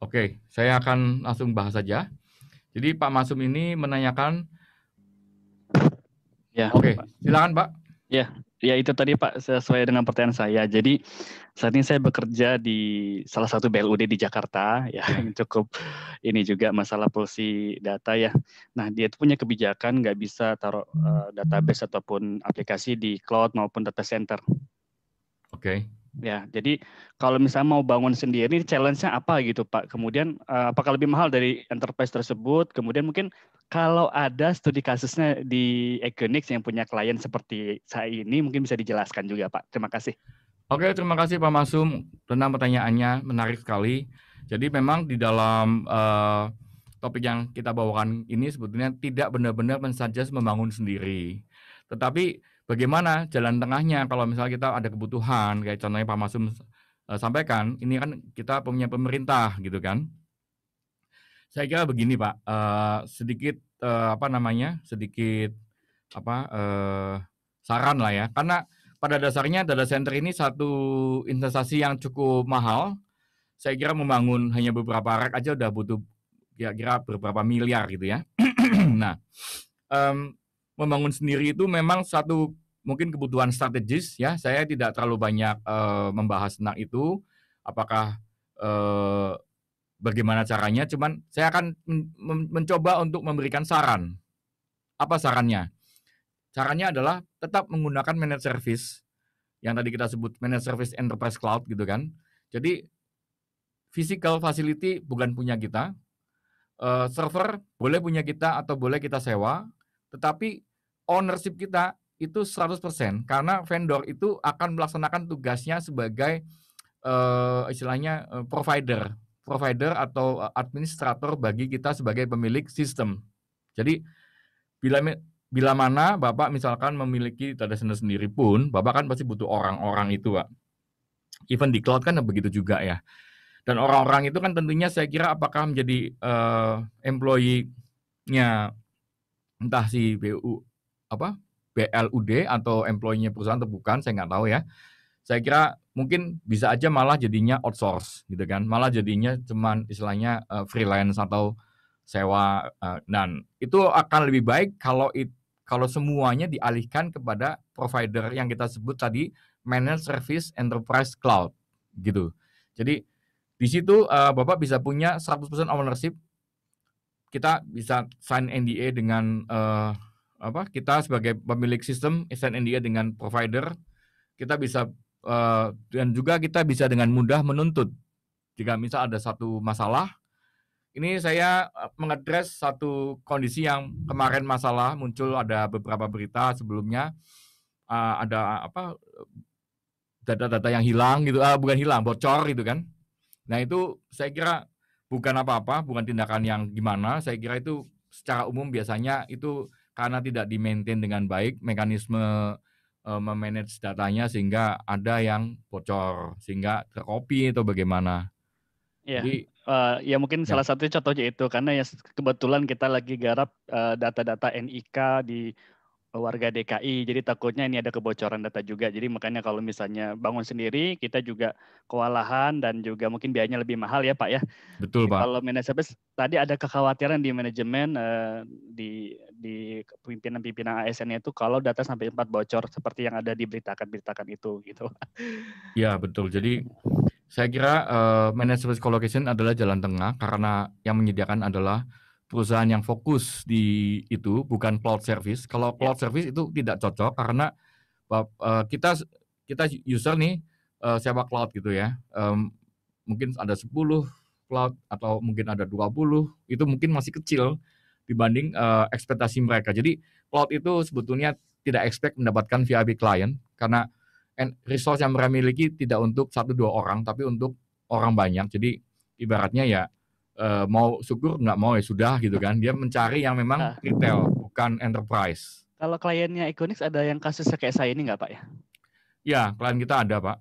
A: Oke, saya akan langsung bahas saja. Jadi Pak Masum ini menanyakan
E: Ya. Oke, silakan Pak. Ya, Ya itu tadi Pak sesuai dengan pertanyaan saya. Jadi saat ini saya bekerja di salah satu BLUD di Jakarta ya, ya yang cukup ini juga masalah polisi data ya. Nah dia itu punya kebijakan nggak bisa taruh uh, database ataupun aplikasi di cloud maupun data center. Oke. Okay ya. Jadi kalau misalnya mau bangun sendiri, challenge-nya apa gitu Pak? Kemudian eh, apakah lebih mahal dari enterprise tersebut? Kemudian mungkin kalau ada studi kasusnya di Economics yang punya klien seperti saya ini, mungkin bisa dijelaskan juga Pak. Terima kasih. Oke, terima kasih
A: Pak Masum. Tentang pertanyaannya menarik sekali. Jadi memang di dalam uh, topik yang kita bawakan ini sebetulnya tidak benar-benar mensajas membangun sendiri. Tetapi bagaimana jalan tengahnya kalau misalnya kita ada kebutuhan kayak contohnya Pak Masum e, sampaikan ini kan kita punya pemerintah gitu kan saya kira begini Pak e, sedikit e, apa namanya sedikit apa e, saran lah ya karena pada dasarnya data center ini satu investasi yang cukup mahal saya kira membangun hanya beberapa rak aja udah butuh kira-kira beberapa miliar gitu ya nah um, membangun sendiri itu memang satu mungkin kebutuhan strategis ya. Saya tidak terlalu banyak uh, membahas tentang itu apakah uh, bagaimana caranya, cuman saya akan mencoba untuk memberikan saran. Apa sarannya? Caranya adalah tetap menggunakan managed service yang tadi kita sebut managed service enterprise cloud gitu kan. Jadi physical facility bukan punya kita, uh, server boleh punya kita atau boleh kita sewa, tetapi ownership kita itu 100% karena vendor itu akan melaksanakan tugasnya sebagai uh, istilahnya uh, provider, provider atau eh, administrator bagi kita sebagai pemilik sistem. Jadi bila bila mana Bapak misalkan memiliki data center sendiri pun, Bapak kan pasti butuh orang-orang itu, Pak. Even di cloud kan begitu juga ya. Dan orang-orang itu kan tentunya saya kira apakah menjadi uh, employee-nya entah si BU apa BLUD atau employee perusahaan atau bukan, saya nggak tahu ya. Saya kira mungkin bisa aja malah jadinya outsource gitu kan, malah jadinya cuman istilahnya uh, freelance atau sewa uh, dan itu akan lebih baik kalau it, kalau semuanya dialihkan kepada provider yang kita sebut tadi managed service enterprise cloud gitu. Jadi di situ uh, Bapak bisa punya 100% ownership. Kita bisa sign NDA dengan uh, apa kita sebagai pemilik sistem SNNDA dengan provider kita bisa uh, dan juga kita bisa dengan mudah menuntut jika misal ada satu masalah ini saya eh, mengadres satu kondisi yang kemarin masalah muncul ada beberapa berita sebelumnya uh, ada apa data-data yang hilang gitu ah, bukan hilang bocor gitu kan nah itu saya kira bukan apa-apa bukan tindakan yang gimana saya kira itu secara umum biasanya itu karena tidak di maintain dengan baik mekanisme uh, memanage datanya sehingga ada yang bocor sehingga terkopi atau bagaimana
E: Ya, Jadi, uh, ya mungkin ya. salah satu contohnya itu karena ya kebetulan kita lagi garap eh, data-data uh, data -data NIK di warga DKI. Jadi takutnya ini ada kebocoran data juga. Jadi makanya kalau misalnya bangun sendiri, kita juga kewalahan dan juga mungkin biayanya lebih mahal ya Pak ya. Betul Jadi, Pak. Kalau manajemen tadi ada kekhawatiran di manajemen eh, di di pimpinan-pimpinan ASN itu kalau data sampai empat bocor seperti yang ada diberitakan-beritakan itu gitu.
A: Ya betul. Jadi saya kira uh, manajemen collocation adalah jalan tengah karena yang menyediakan adalah perusahaan yang fokus di itu bukan cloud service. Kalau ya. cloud service itu tidak cocok karena uh, kita kita user nih uh, eh, sewa cloud gitu ya. Um, mungkin ada 10 cloud atau mungkin ada 20 itu mungkin masih kecil dibanding uh, ekspektasi mereka. Jadi cloud itu sebetulnya tidak expect mendapatkan VIP client karena resource yang mereka miliki tidak untuk satu dua orang tapi untuk orang banyak. Jadi ibaratnya ya uh, mau syukur nggak mau ya sudah gitu kan. Dia mencari yang memang nah. retail bukan enterprise.
E: Kalau kliennya Iconix ada yang kasus kayak saya ini nggak Pak ya?
A: Ya, klien kita ada Pak.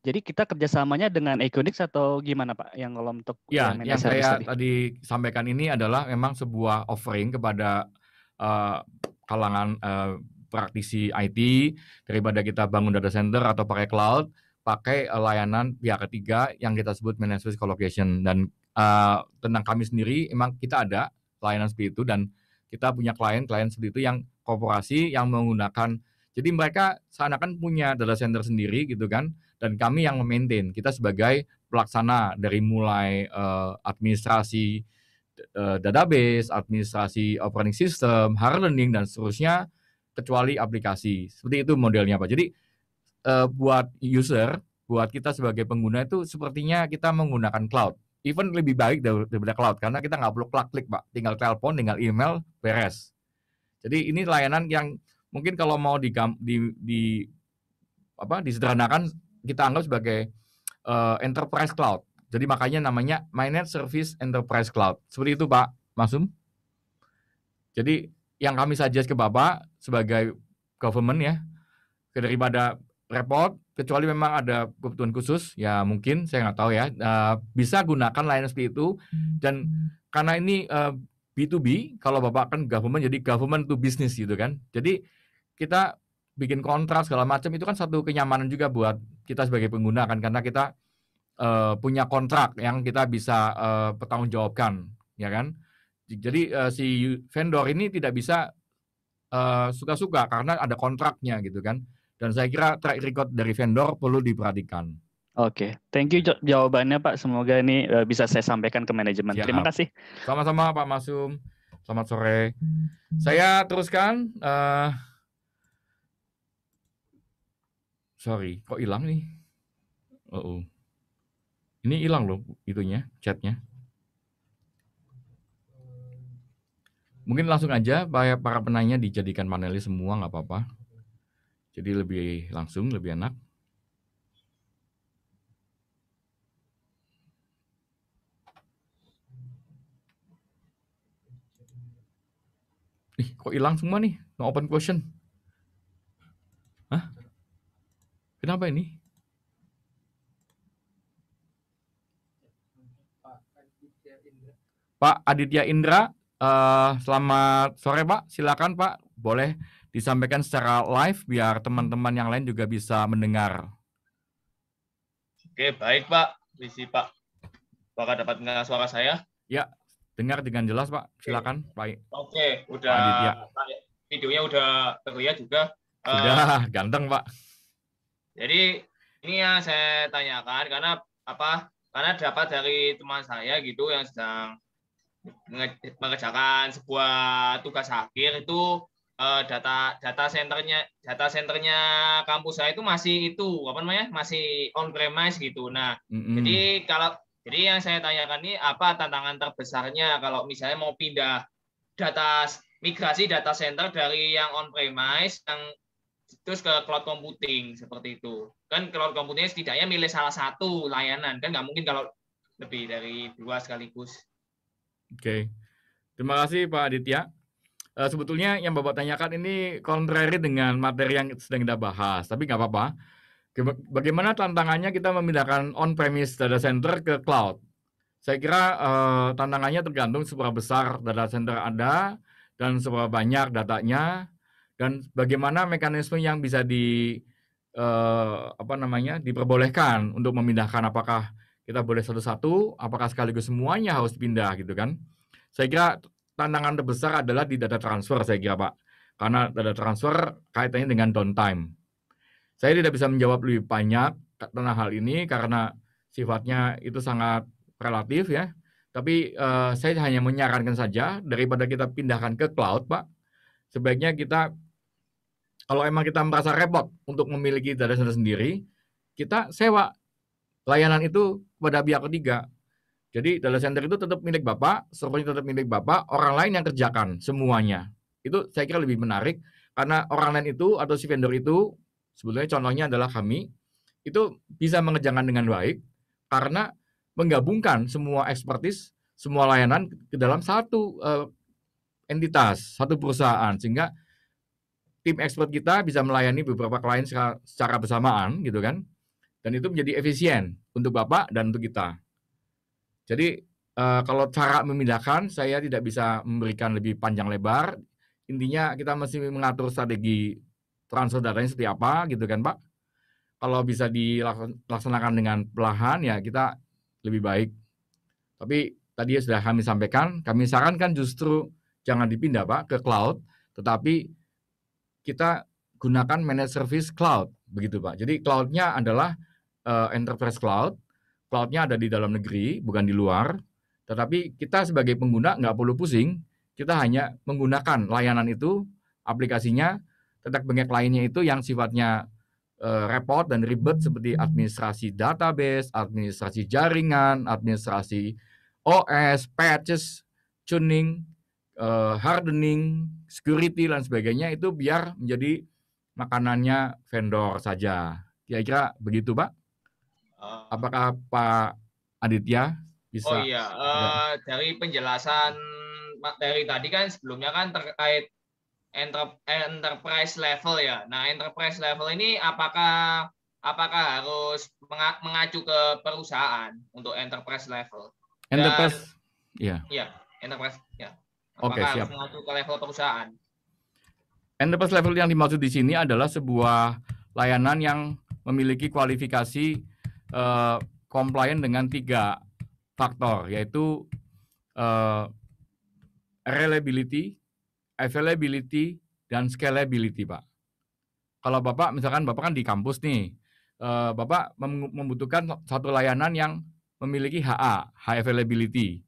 A: Jadi
E: kita kerjasamanya dengan Iconix atau gimana Pak? Yang kalau untuk ya, yang saya tadi?
A: tadi sampaikan ini adalah memang sebuah offering kepada uh, kalangan uh, praktisi IT daripada kita bangun data center atau pakai cloud pakai layanan pihak ketiga yang kita sebut managed colocation dan Eh, tentang kami sendiri emang kita ada layanan seperti itu dan kita punya klien-klien seperti itu yang korporasi yang menggunakan jadi mereka seakan-akan punya data center sendiri gitu kan dan kami yang memaintain kita sebagai pelaksana dari mulai uh, administrasi uh, database, administrasi operating system, hard learning dan seterusnya kecuali aplikasi. Seperti itu modelnya Pak. Jadi uh, buat user, buat kita sebagai pengguna itu sepertinya kita menggunakan cloud even lebih baik daripada cloud karena kita nggak perlu klik-klik pak tinggal telepon tinggal email beres jadi ini layanan yang mungkin kalau mau di, di, di apa disederhanakan kita anggap sebagai uh, enterprise cloud jadi makanya namanya Mainnet Service Enterprise Cloud seperti itu pak Masum jadi yang kami suggest ke bapak sebagai government ya daripada repot kecuali memang ada kebutuhan khusus ya mungkin saya nggak tahu ya uh, bisa gunakan layanan seperti itu dan karena ini uh, eh, B2B kalau bapak kan government jadi government to business gitu kan jadi kita bikin kontrak segala macam itu kan satu kenyamanan juga buat kita sebagai pengguna kan karena kita uh, punya kontrak yang kita bisa uh, jawabkan ya kan jadi uh, si vendor ini tidak bisa suka-suka uh, suka -suka karena ada kontraknya gitu kan dan saya kira track record dari vendor perlu diperhatikan.
E: Oke, okay. thank you jawabannya Pak. Semoga ini e, bisa saya sampaikan ke manajemen. Siap. Terima kasih.
A: Sama-sama Pak Masum. Selamat sore. Saya teruskan. Uh, sorry, kok hilang nih? Oh, uh -uh. ini hilang loh itunya, chatnya. Mungkin langsung aja para penanya dijadikan panelis semua nggak apa-apa. Jadi lebih langsung, lebih enak. Ih, kok hilang semua nih? No open question. Hah? Kenapa ini? Pak Aditya Indra, uh, selamat sore Pak. Silakan Pak, boleh disampaikan secara live biar teman-teman yang lain juga bisa mendengar.
F: Oke, baik Pak. Misi Pak. Apakah dapat dengar suara saya?
A: Ya, dengar dengan jelas Pak. Silakan, baik.
F: Oke, udah Pak videonya udah terlihat juga. Sudah, eh, uh,
A: ganteng Pak.
F: Jadi ini yang saya tanyakan karena apa? Karena dapat dari teman saya gitu yang sedang mengerjakan sebuah tugas akhir itu Eh, data data centernya data centernya kampus saya itu masih itu apa namanya masih on premise gitu. Nah, mm-hmm. jadi kalau jadi yang saya tanyakan ini apa tantangan terbesarnya kalau misalnya mau pindah data migrasi data center dari yang on premise yang terus ke cloud computing seperti itu. Kan cloud computing setidaknya milih salah satu layanan kan nggak mungkin kalau lebih dari dua sekaligus.
A: Oke. Okay. Terima kasih Pak Aditya uh, sebetulnya yang Bapak tanyakan ini kontrari dengan materi yang sedang kita bahas, tapi nggak apa-apa. Bagaimana tantangannya kita memindahkan on-premise data center ke cloud? Saya kira uh, tantangannya tergantung seberapa besar data center Anda dan seberapa banyak datanya dan bagaimana mekanisme yang bisa di uh, apa namanya diperbolehkan untuk memindahkan apakah kita boleh satu-satu, apakah sekaligus semuanya harus pindah gitu kan? Saya kira tantangan terbesar adalah di data transfer saya kira Pak. Karena data transfer kaitannya dengan downtime. Saya tidak bisa menjawab lebih banyak tentang hal ini karena sifatnya itu sangat relatif ya. Tapi uh, saya hanya menyarankan saja daripada kita pindahkan ke cloud Pak, sebaiknya kita kalau emang kita merasa repot untuk memiliki data sendiri, kita sewa layanan itu pada pihak ketiga jadi data center itu tetap milik Bapak, servernya tetap milik Bapak, orang lain yang kerjakan semuanya. Itu saya kira lebih menarik karena orang lain itu atau si vendor itu sebetulnya contohnya adalah kami itu bisa mengerjakan dengan baik karena menggabungkan semua ekspertis, semua layanan ke dalam satu uh, entitas, satu perusahaan sehingga tim expert kita bisa melayani beberapa klien secara, secara bersamaan gitu kan. Dan itu menjadi efisien untuk Bapak dan untuk kita. Jadi uh, kalau cara memindahkan saya tidak bisa memberikan lebih panjang lebar. Intinya kita mesti mengatur strategi transfer datanya seperti apa gitu kan Pak. Kalau bisa dilaksanakan dengan perlahan ya kita lebih baik. Tapi tadi sudah kami sampaikan, kami sarankan justru jangan dipindah Pak ke cloud, tetapi kita gunakan managed service cloud begitu Pak. Jadi cloudnya adalah uh, enterprise cloud cloudnya ada di dalam negeri, bukan di luar. Tetapi kita sebagai pengguna nggak perlu pusing, kita hanya menggunakan layanan itu, aplikasinya, tetap banyak lainnya itu yang sifatnya eh, repot dan ribet seperti administrasi database, administrasi jaringan, administrasi OS, patches, tuning, eh, hardening, security dan sebagainya itu biar menjadi makanannya vendor saja. Kira-kira begitu, Pak? Apakah Pak Aditya bisa? Oh iya,
F: uh, dari penjelasan materi tadi kan sebelumnya kan terkait enterprise level ya. Nah, enterprise level ini apakah apakah harus mengacu ke perusahaan untuk enterprise level? Dan, enterprise, ya. Iya, enterprise, ya. Apakah Oke, okay, siap. mengacu ke level perusahaan?
A: Enterprise level yang dimaksud di sini adalah sebuah layanan yang memiliki kualifikasi uh, dengan tiga faktor yaitu uh, reliability, availability, dan scalability, Pak. Kalau Bapak, misalkan Bapak kan di kampus nih, uh, Bapak membutuhkan satu layanan yang memiliki HA, high availability.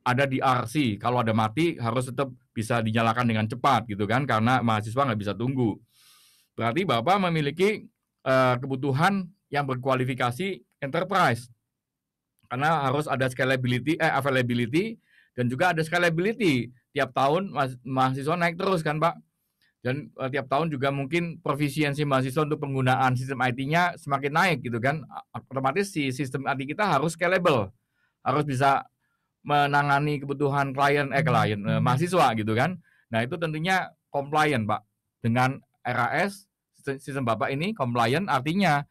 A: Ada di RC, kalau ada mati harus tetap bisa dinyalakan dengan cepat gitu kan, karena mahasiswa nggak bisa tunggu. Berarti Bapak memiliki uh, kebutuhan yang berkualifikasi enterprise. Karena harus ada scalability, eh, availability, dan juga ada scalability. Tiap tahun mahasiswa naik terus kan Pak. Dan eh, tiap tahun juga mungkin provisiensi mahasiswa untuk penggunaan sistem IT-nya semakin naik gitu kan. Otomatis si sistem IT kita harus scalable. Harus bisa menangani kebutuhan klien, eh klien, eh, mahasiswa gitu kan. Nah itu tentunya compliant Pak. Dengan RAS, sistem Bapak ini compliant artinya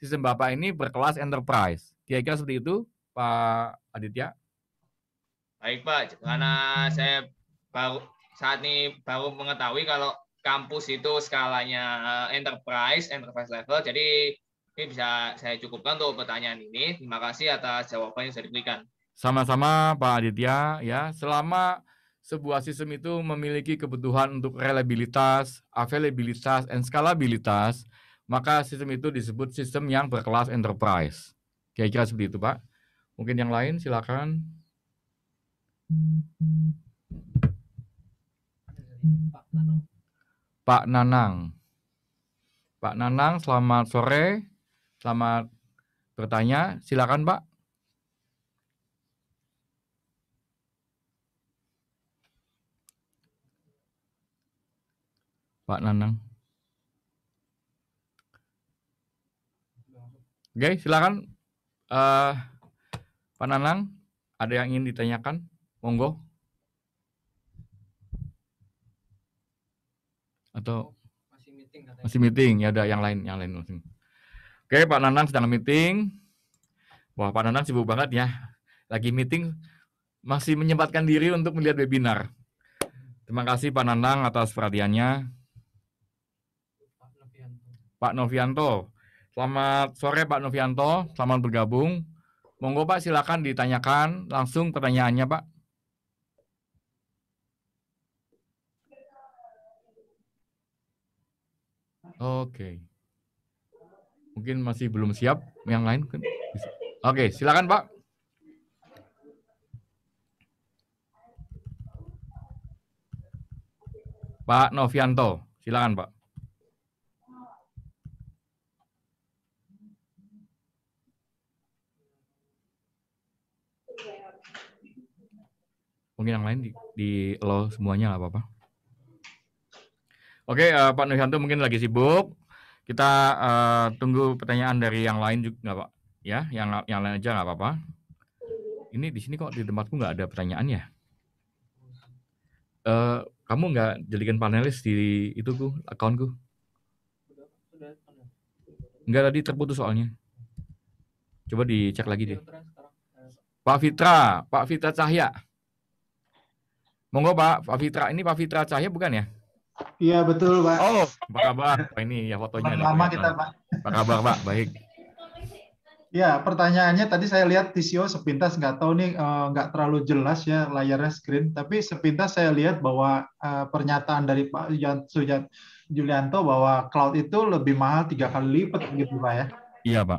A: sistem Bapak ini berkelas enterprise. Kira-kira seperti itu, Pak Aditya?
F: Baik, Pak. Karena hmm. saya baru saat ini baru mengetahui kalau kampus itu skalanya eh, enterprise, enterprise level. Jadi ini bisa saya cukupkan untuk pertanyaan ini. Terima kasih atas jawaban yang sudah diberikan.
A: Sama-sama Pak Aditya ya. Selama sebuah sistem itu memiliki kebutuhan untuk reliabilitas, availabilitas, dan skalabilitas, maka sistem itu disebut sistem yang berkelas enterprise. Kira-kira seperti itu, Pak. Mungkin yang lain silakan. Pak Nanang. Pak Nanang. Pak Nanang, selamat sore. Selamat bertanya. Silakan, Pak. Pak Nanang. Oke, silakan uh, Pak Nanang, ada yang ingin ditanyakan? Monggo. Atau masih meeting katanya. Masih meeting, ya ada yang lain, yang lain. Oke, Pak Nanang sedang meeting. Wah, Pak Nanang sibuk banget ya. Lagi meeting masih menyempatkan diri untuk melihat webinar. Terima kasih Pak Nanang atas perhatiannya. Pak Novianto. Pak Novianto. Selamat sore Pak Novianto, selamat bergabung. Monggo Pak silakan ditanyakan langsung pertanyaannya Pak. Oke. Mungkin masih belum siap yang lain. Kan? Oke, silakan Pak. Pak Novianto, silakan Pak. mungkin yang lain di, di lo semuanya lah apa-apa oke uh, Pak nusyanto mungkin lagi sibuk kita uh, tunggu pertanyaan dari yang lain juga nggak pak ya yang yang lain aja nggak apa-apa ini di sini kok di tempatku nggak ada pertanyaan ya? uh, kamu nggak jadikan panelis di itu ituku akunku nggak tadi terputus soalnya. Coba dicek lagi deh. Pak Fitra, Pak Fitra Cahya. Monggo Pak, Pak Fitra ini Pak Fitra Cahya bukan ya? Iya
G: betul Pak. Oh,
A: apa kabar? Pak oh, ini ya fotonya. Lama kita Pak. Apa kabar Pak? Baik. Ya,
G: pertanyaannya tadi saya lihat TCO sepintas nggak tahu nih eh, nggak terlalu jelas ya layarnya screen, tapi sepintas saya lihat bahwa eh, pernyataan dari Pak Sujat Julianto bahwa cloud itu lebih mahal tiga kali lipat gitu Pak ya. Iya Pak.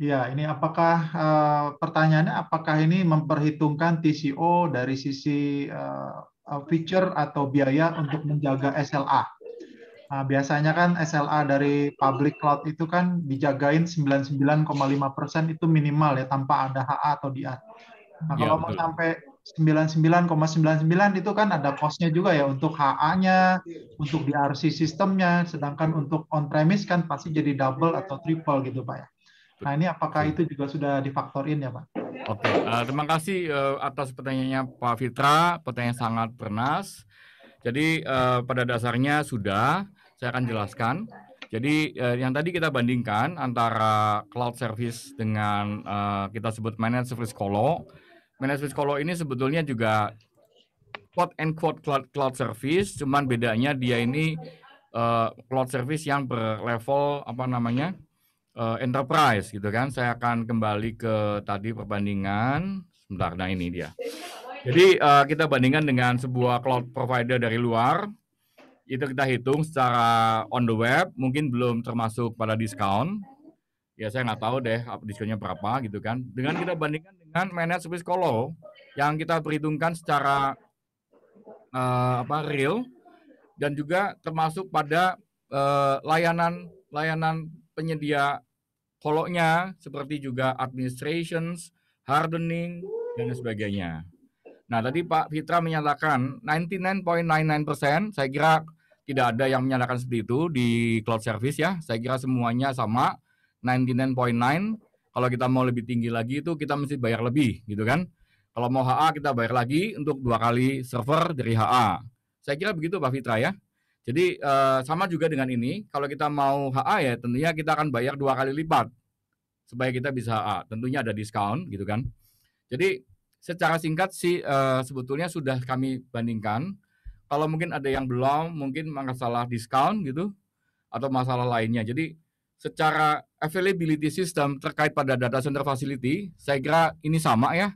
G: Ya, ini apakah uh, pertanyaannya apakah ini memperhitungkan TCO dari sisi uh, feature atau biaya untuk menjaga SLA? Nah, biasanya kan SLA dari public cloud itu kan dijagain 99,5% itu minimal ya tanpa ada HA atau DIA. Nah, iya, kalau ya, mau sampai 99,99 itu kan ada cost-nya juga ya untuk HA-nya, untuk DRC sistemnya, sedangkan untuk on-premise kan pasti jadi double atau triple gitu Pak ya. Nah ini apakah itu juga sudah difaktorin ya Pak?
A: Oke, okay. uh, eh, terima kasih uh, atas pertanyaannya Pak Fitra, pertanyaan sangat bernas. Jadi uh, pada dasarnya sudah, saya akan jelaskan. Jadi uh, yang tadi kita bandingkan antara cloud service dengan uh, kita sebut managed service colo. Managed service colo ini sebetulnya juga quote and quote cloud cloud service, cuman bedanya dia ini uh, cloud service yang berlevel apa namanya? uh, enterprise gitu kan. Saya akan kembali ke tadi perbandingan. Sebentar, nah ini dia. Jadi uh, kita bandingkan dengan sebuah cloud provider dari luar. Itu kita hitung secara on the web, mungkin belum termasuk pada diskon. Ya saya nggak tahu deh diskonnya berapa gitu kan. Dengan kita bandingkan dengan managed service colo yang kita perhitungkan secara uh, apa real dan juga termasuk pada uh, layanan layanan penyedia koloknya seperti juga administrations, hardening, dan sebagainya. Nah, tadi Pak Fitra menyatakan 99.99%, saya kira tidak ada yang menyatakan seperti itu di cloud service ya. Saya kira semuanya sama 99.9. Kalau kita mau lebih tinggi lagi itu kita mesti bayar lebih gitu kan. Kalau mau HA kita bayar lagi untuk dua kali server dari HA. Saya kira begitu Pak Fitra ya. Jadi uh, sama juga dengan ini, kalau kita mau HA ya tentunya kita akan bayar dua kali lipat supaya kita bisa HA. Tentunya ada diskon gitu kan. Jadi secara singkat sih uh, sebetulnya sudah kami bandingkan. Kalau mungkin ada yang belum, mungkin masalah diskon gitu atau masalah lainnya. Jadi secara availability system terkait pada data center facility, saya kira ini sama ya.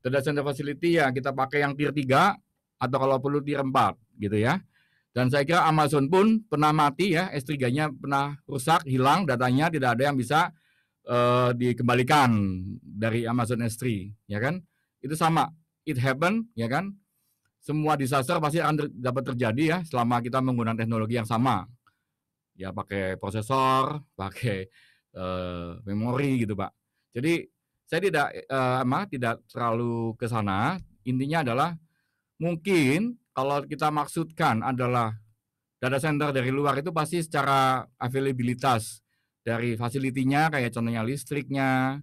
A: Data center facility ya kita pakai yang tier 3 atau kalau perlu tier 4 gitu ya. Dan saya kira Amazon pun pernah mati ya, S3-nya pernah rusak, hilang datanya, tidak ada yang bisa uh, dikembalikan dari Amazon S3, ya kan? Itu sama, it happen, ya kan? Semua disaster pasti akan ter dapat terjadi ya selama kita menggunakan teknologi yang sama. Ya pakai prosesor, pakai uh, memori gitu, Pak. Jadi saya tidak uh, tidak terlalu ke sana. Intinya adalah mungkin kalau kita maksudkan adalah data center dari luar itu pasti secara availabilitas dari fasilitinya kayak contohnya listriknya,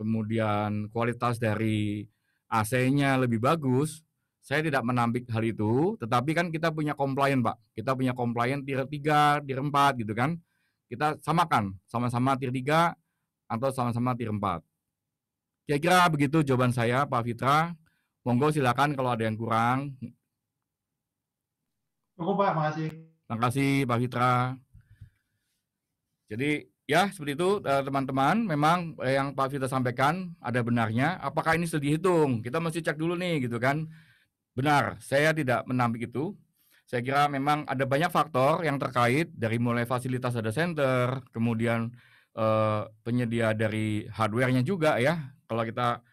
A: kemudian kualitas dari AC-nya lebih bagus. Saya tidak menampik hal itu, tetapi kan kita punya komplain, Pak. Kita punya komplain tier 3, tier 4 gitu kan. Kita samakan, sama-sama tier 3 atau sama-sama tier 4. Kira-kira begitu jawaban saya, Pak Fitra. Monggo silakan kalau ada yang kurang.
G: Cukup Pak, makasih.
A: Terima kasih Pak Fitra. Jadi ya seperti itu eh, teman-teman. Memang eh, yang Pak Fitra sampaikan ada benarnya. Apakah ini sudah dihitung? Kita mesti cek dulu nih gitu kan. Benar, saya tidak menampik itu. Saya kira memang ada banyak faktor yang terkait dari mulai fasilitas ada center, kemudian eh, penyedia dari hardware-nya juga ya. Kalau kita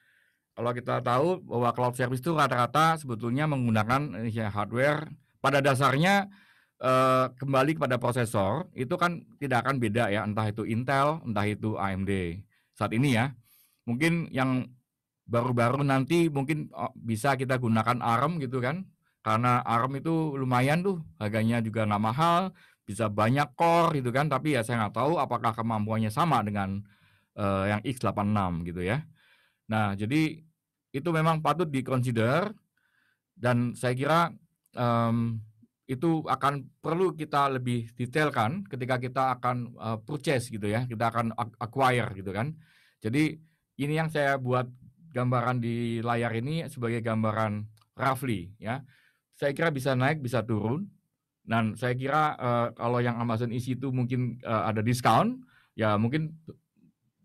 A: kalau kita tahu bahwa cloud service itu rata-rata sebetulnya menggunakan eh, hardware pada dasarnya eh, kembali kepada prosesor itu kan tidak akan beda ya entah itu Intel entah itu AMD saat ini ya mungkin yang baru-baru nanti mungkin oh, bisa kita gunakan ARM gitu kan karena ARM itu lumayan tuh harganya juga nggak mahal bisa banyak core gitu kan tapi ya saya nggak tahu apakah kemampuannya sama dengan uh, yang x86 gitu ya nah jadi itu memang patut dikonsider dan saya kira um, itu akan perlu kita lebih detailkan ketika kita akan uh, purchase gitu ya, kita akan acquire gitu kan. Jadi ini yang saya buat gambaran di layar ini sebagai gambaran roughly ya. Saya kira bisa naik bisa turun dan saya kira uh, kalau yang Amazon isi e itu mungkin uh, ada diskon ya mungkin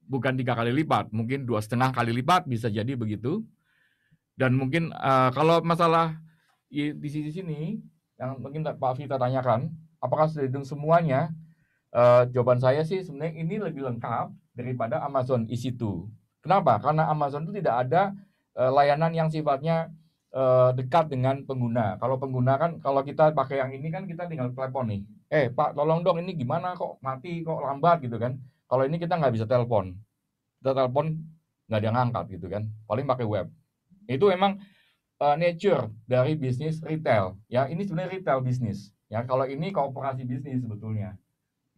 A: bukan tiga kali lipat, mungkin dua setengah kali lipat bisa jadi begitu. Dan mungkin uh, kalau masalah di sisi sini yang mungkin Pak Vita tanyakan, apakah sudah dihitung semuanya? Uh, jawaban saya sih sebenarnya ini lebih lengkap daripada Amazon EC2. Kenapa? Karena Amazon itu tidak ada uh, layanan yang sifatnya uh, dekat dengan pengguna. Kalau pengguna kan, kalau kita pakai yang ini kan kita tinggal telepon nih. Eh Pak, tolong dong ini gimana kok mati, kok lambat gitu kan. Kalau ini kita nggak bisa telepon. Kita telepon nggak ada yang angkat gitu kan. Paling pakai web. Itu memang uh, nature dari bisnis retail. Ya, ini sebenarnya retail bisnis. Ya, kalau ini korporasi bisnis sebetulnya.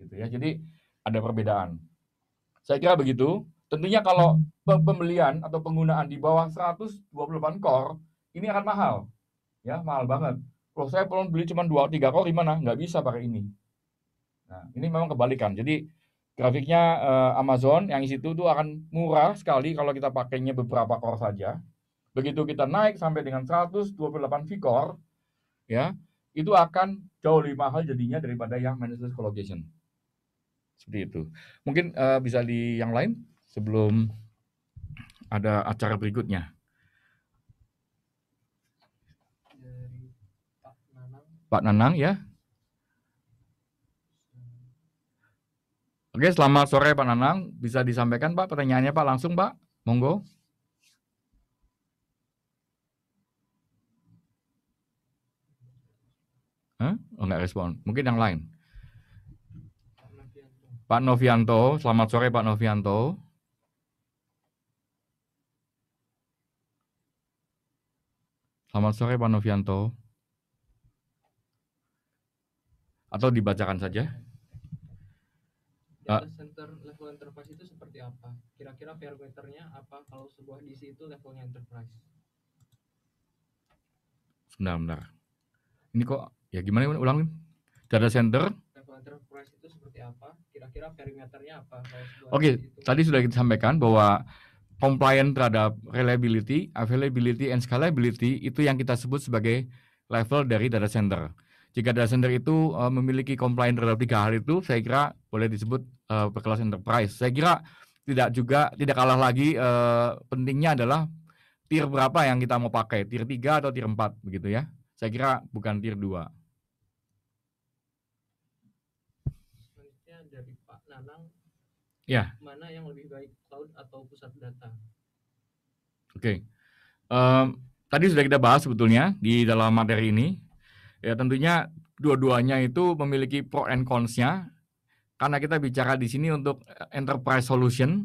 A: Gitu ya. Jadi ada perbedaan. Saya kira begitu. Tentunya kalau pembelian atau penggunaan di bawah 128 core ini akan mahal. Ya, mahal banget. Kalau saya perlu beli cuma 2 3 core gimana? Nggak bisa pakai ini. Nah, ini memang kebalikan. Jadi grafiknya eh, Amazon yang di situ tuh akan murah sekali kalau kita pakainya beberapa core saja Begitu kita naik sampai dengan 128 vikor, ya, itu akan jauh lebih mahal jadinya daripada yang minus collocation. Seperti itu. Mungkin uh, bisa di yang lain sebelum ada acara berikutnya. Pak Nanang. Pak Nanang ya. Oke, selamat sore Pak Nanang. Bisa disampaikan Pak pertanyaannya Pak langsung Pak. Monggo. Hah? Oh, nggak respon. Mungkin yang lain. Pak Novianto, selamat sore Pak Novianto. Selamat sore Pak Novianto. Atau dibacakan saja. Ah. Data
C: center level enterprise itu seperti apa? Kira-kira parameternya apa kalau sebuah DC itu levelnya enterprise?
A: Benar-benar. Ini kok Ya gimana, ulang ulangin? Data center.
C: Data enterprise itu seperti apa? Kira-kira
A: perimeternya apa? Oke, okay, tadi sudah kita sampaikan bahwa compliant terhadap reliability, availability, and scalability itu yang kita sebut sebagai level dari data center. Jika data center itu uh, memiliki compliant terhadap tiga hal itu, saya kira boleh disebut uh, berkelas enterprise. Saya kira tidak juga tidak kalah lagi uh, pentingnya adalah tier berapa yang kita mau pakai, tier 3 atau tier 4 begitu ya. Saya kira bukan tier 2. Ya.
C: Mana yang lebih baik cloud atau pusat data?
A: Oke. Okay. Um, tadi sudah kita bahas sebetulnya di dalam materi ini. Ya tentunya dua-duanya itu memiliki pro and cons-nya. Karena kita bicara di sini untuk eh, enterprise solution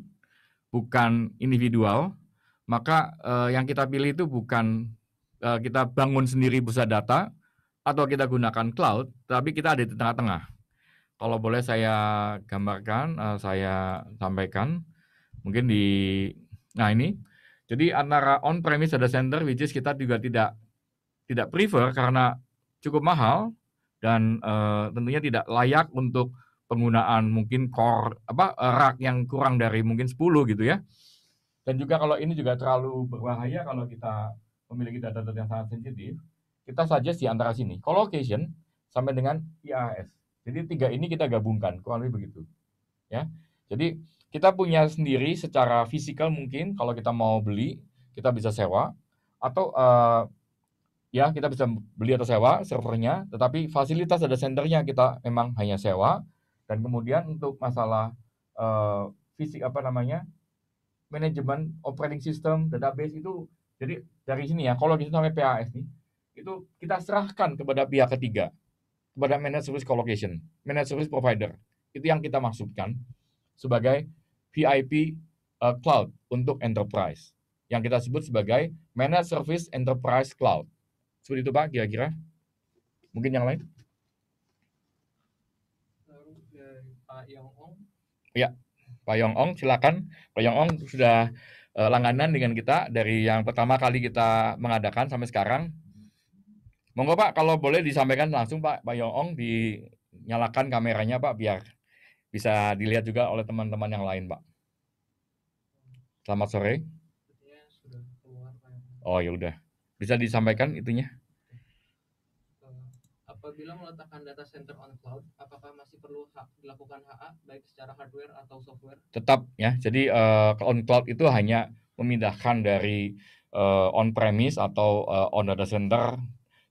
A: bukan individual, maka eh, yang kita pilih itu bukan eh, kita bangun sendiri pusat data atau kita gunakan cloud, tapi kita ada di tengah-tengah kalau boleh saya gambarkan, uh, saya sampaikan mungkin di nah ini. Jadi antara on premise data center which is kita juga tidak tidak prefer karena cukup mahal dan uh, tentunya tidak layak untuk penggunaan mungkin core apa eh, rak yang kurang dari mungkin 10 gitu ya. Dan juga kalau ini juga terlalu berbahaya kalau kita memiliki data-data yang sangat sensitif, kita saja di antara sini, colocation sampai dengan IAS. Jadi tiga ini kita gabungkan, kurang lebih begitu. Ya. Jadi kita punya sendiri secara fisikal mungkin kalau kita mau beli, kita bisa sewa atau uh, ya kita bisa beli atau sewa servernya, tetapi fasilitas ada senternya kita memang hanya sewa dan kemudian untuk masalah uh, fisik apa namanya? manajemen operating system, database itu jadi dari sini ya, kalau di sampai PAS nih, itu kita serahkan kepada pihak ketiga kepada managed service collocation, managed service provider. Itu yang kita maksudkan sebagai VIP uh, eh, cloud untuk enterprise yang kita sebut sebagai managed service enterprise cloud. Seperti itu Pak kira-kira. Mungkin yang lain? Pak Yong Ya, Pak Yong Ong silakan. Pak Yong Ong sudah eh, langganan dengan kita dari yang pertama kali kita mengadakan sampai sekarang Monggo Pak, kalau boleh disampaikan langsung Pak, Pak Yoong dinyalakan kameranya Pak, biar bisa dilihat juga oleh teman-teman yang lain Pak. Selamat sore. Oh ya udah, bisa disampaikan itunya.
C: Eh, Apabila meletakkan data center on cloud, apakah masih perlu dilakukan HA baik secara hardware atau
A: software? Tetap ya. Jadi uh, on cloud itu hanya memindahkan dari uh, eh, on premise atau uh, on data center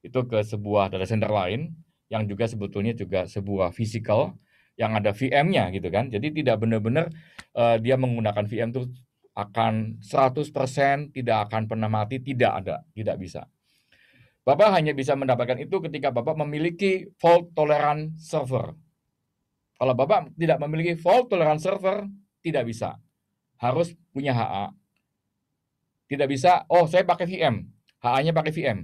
A: itu ke sebuah data center lain yang juga sebetulnya juga sebuah physical yang ada VM-nya gitu kan. Jadi tidak benar-benar uh, dia menggunakan VM itu akan 100% tidak akan pernah mati, tidak ada, tidak bisa. Bapak hanya bisa mendapatkan itu ketika Bapak memiliki fault tolerant server. Kalau Bapak tidak memiliki fault tolerant server, tidak bisa. Harus punya HA. Tidak bisa, oh saya pakai VM, HA-nya pakai VM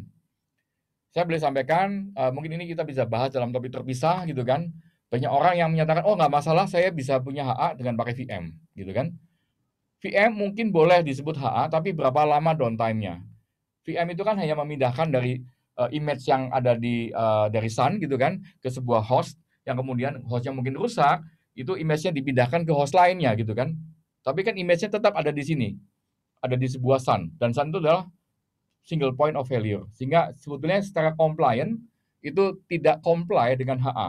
A: saya boleh sampaikan uh, mungkin ini kita bisa bahas dalam topik terpisah gitu kan banyak orang yang menyatakan oh nggak masalah saya bisa punya HA dengan pakai VM gitu kan VM mungkin boleh disebut HA tapi berapa lama downtime-nya VM itu kan hanya memindahkan dari uh, image yang ada di uh, dari Sun gitu kan ke sebuah host yang kemudian host yang mungkin rusak itu image-nya dipindahkan ke host lainnya gitu kan tapi kan image-nya tetap ada di sini ada di sebuah Sun dan Sun itu adalah single point of failure. Sehingga sebetulnya secara compliant itu tidak comply dengan HA.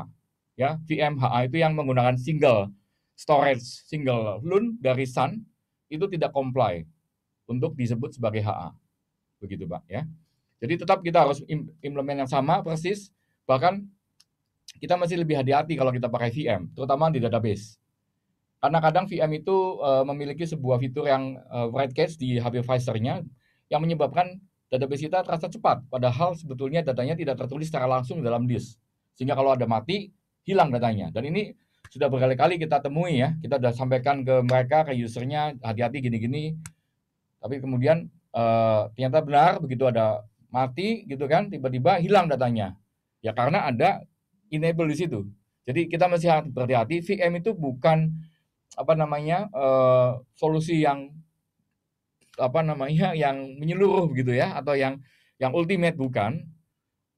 A: Ya, VM HA itu yang menggunakan single storage, single loan dari Sun itu tidak comply untuk disebut sebagai HA. Begitu, Pak, ya. Jadi tetap kita harus implement yang sama persis, bahkan kita masih lebih hati-hati kalau kita pakai VM, terutama di database. Karena kadang VM itu eh, memiliki sebuah fitur yang uh, eh, write case di hypervisor nya yang menyebabkan database kita terasa cepat, padahal sebetulnya datanya tidak tertulis secara langsung dalam disk. Sehingga kalau ada mati, hilang datanya. Dan ini sudah berkali-kali kita temui ya, kita sudah sampaikan ke mereka, ke usernya, hati-hati gini-gini. Tapi kemudian e, ternyata benar, begitu ada mati gitu kan, tiba-tiba hilang datanya. Ya karena ada enable di situ. Jadi kita masih berhati-hati, VM itu bukan apa namanya e, solusi yang apa namanya yang menyeluruh gitu ya atau yang yang ultimate bukan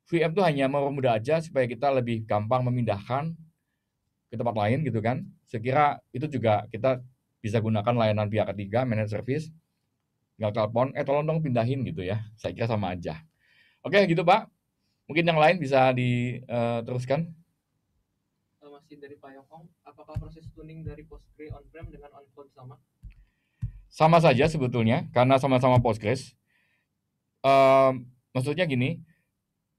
A: VM itu hanya mempermudah aja supaya kita lebih gampang memindahkan ke tempat lain gitu kan sekira itu juga kita bisa gunakan layanan pihak ketiga managed service tinggal telepon eh tolong dong pindahin gitu ya saya kira sama aja oke gitu pak mungkin yang lain bisa diteruskan
C: eh, masih dari Pak Yongkong apakah proses tuning dari Postgre on-prem dengan on-cloud sama
A: sama saja sebetulnya karena sama-sama Postgres. Uh, maksudnya gini,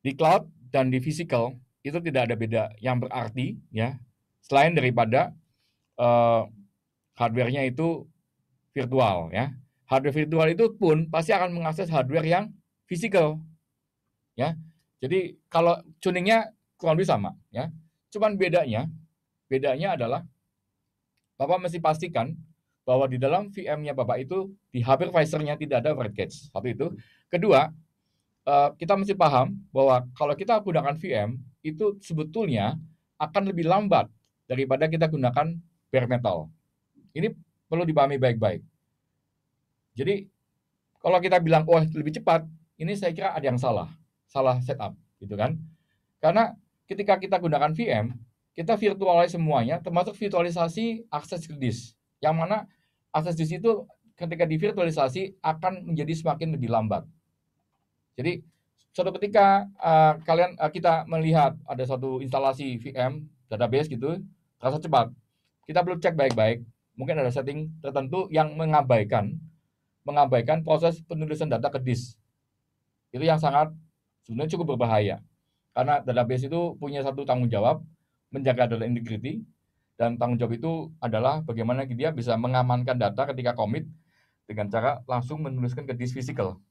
A: di cloud dan di physical itu tidak ada beda yang berarti ya selain daripada uh, hardware-nya itu virtual ya. Hardware virtual itu pun pasti akan mengakses hardware yang physical ya. Jadi kalau tuningnya kurang lebih sama ya. Cuman bedanya bedanya adalah Bapak mesti pastikan bahwa di dalam VM-nya Bapak itu di HP nya tidak ada write catch. Satu itu. Kedua, eh, kita mesti paham bahwa kalau kita gunakan VM itu sebetulnya akan lebih lambat daripada kita gunakan bare metal. Ini perlu dipahami baik-baik. Jadi kalau kita bilang oh lebih cepat, ini saya kira ada yang salah, salah setup, gitu kan? Karena ketika kita gunakan VM, kita virtualize semuanya, termasuk virtualisasi akses disk yang mana akses di situ ketika divirtualisasi akan menjadi semakin lebih lambat. Jadi suatu ketika uh, kalian uh, kita melihat ada satu instalasi VM database gitu terasa cepat, kita perlu cek baik-baik. Mungkin ada setting tertentu yang mengabaikan mengabaikan proses penulisan data ke disk. Itu yang sangat sebenarnya cukup berbahaya. Karena database itu punya satu tanggung jawab menjaga data integrity, dan tanggung jawab itu adalah bagaimana dia bisa mengamankan data ketika komit dengan cara langsung menuliskan ke disk physical.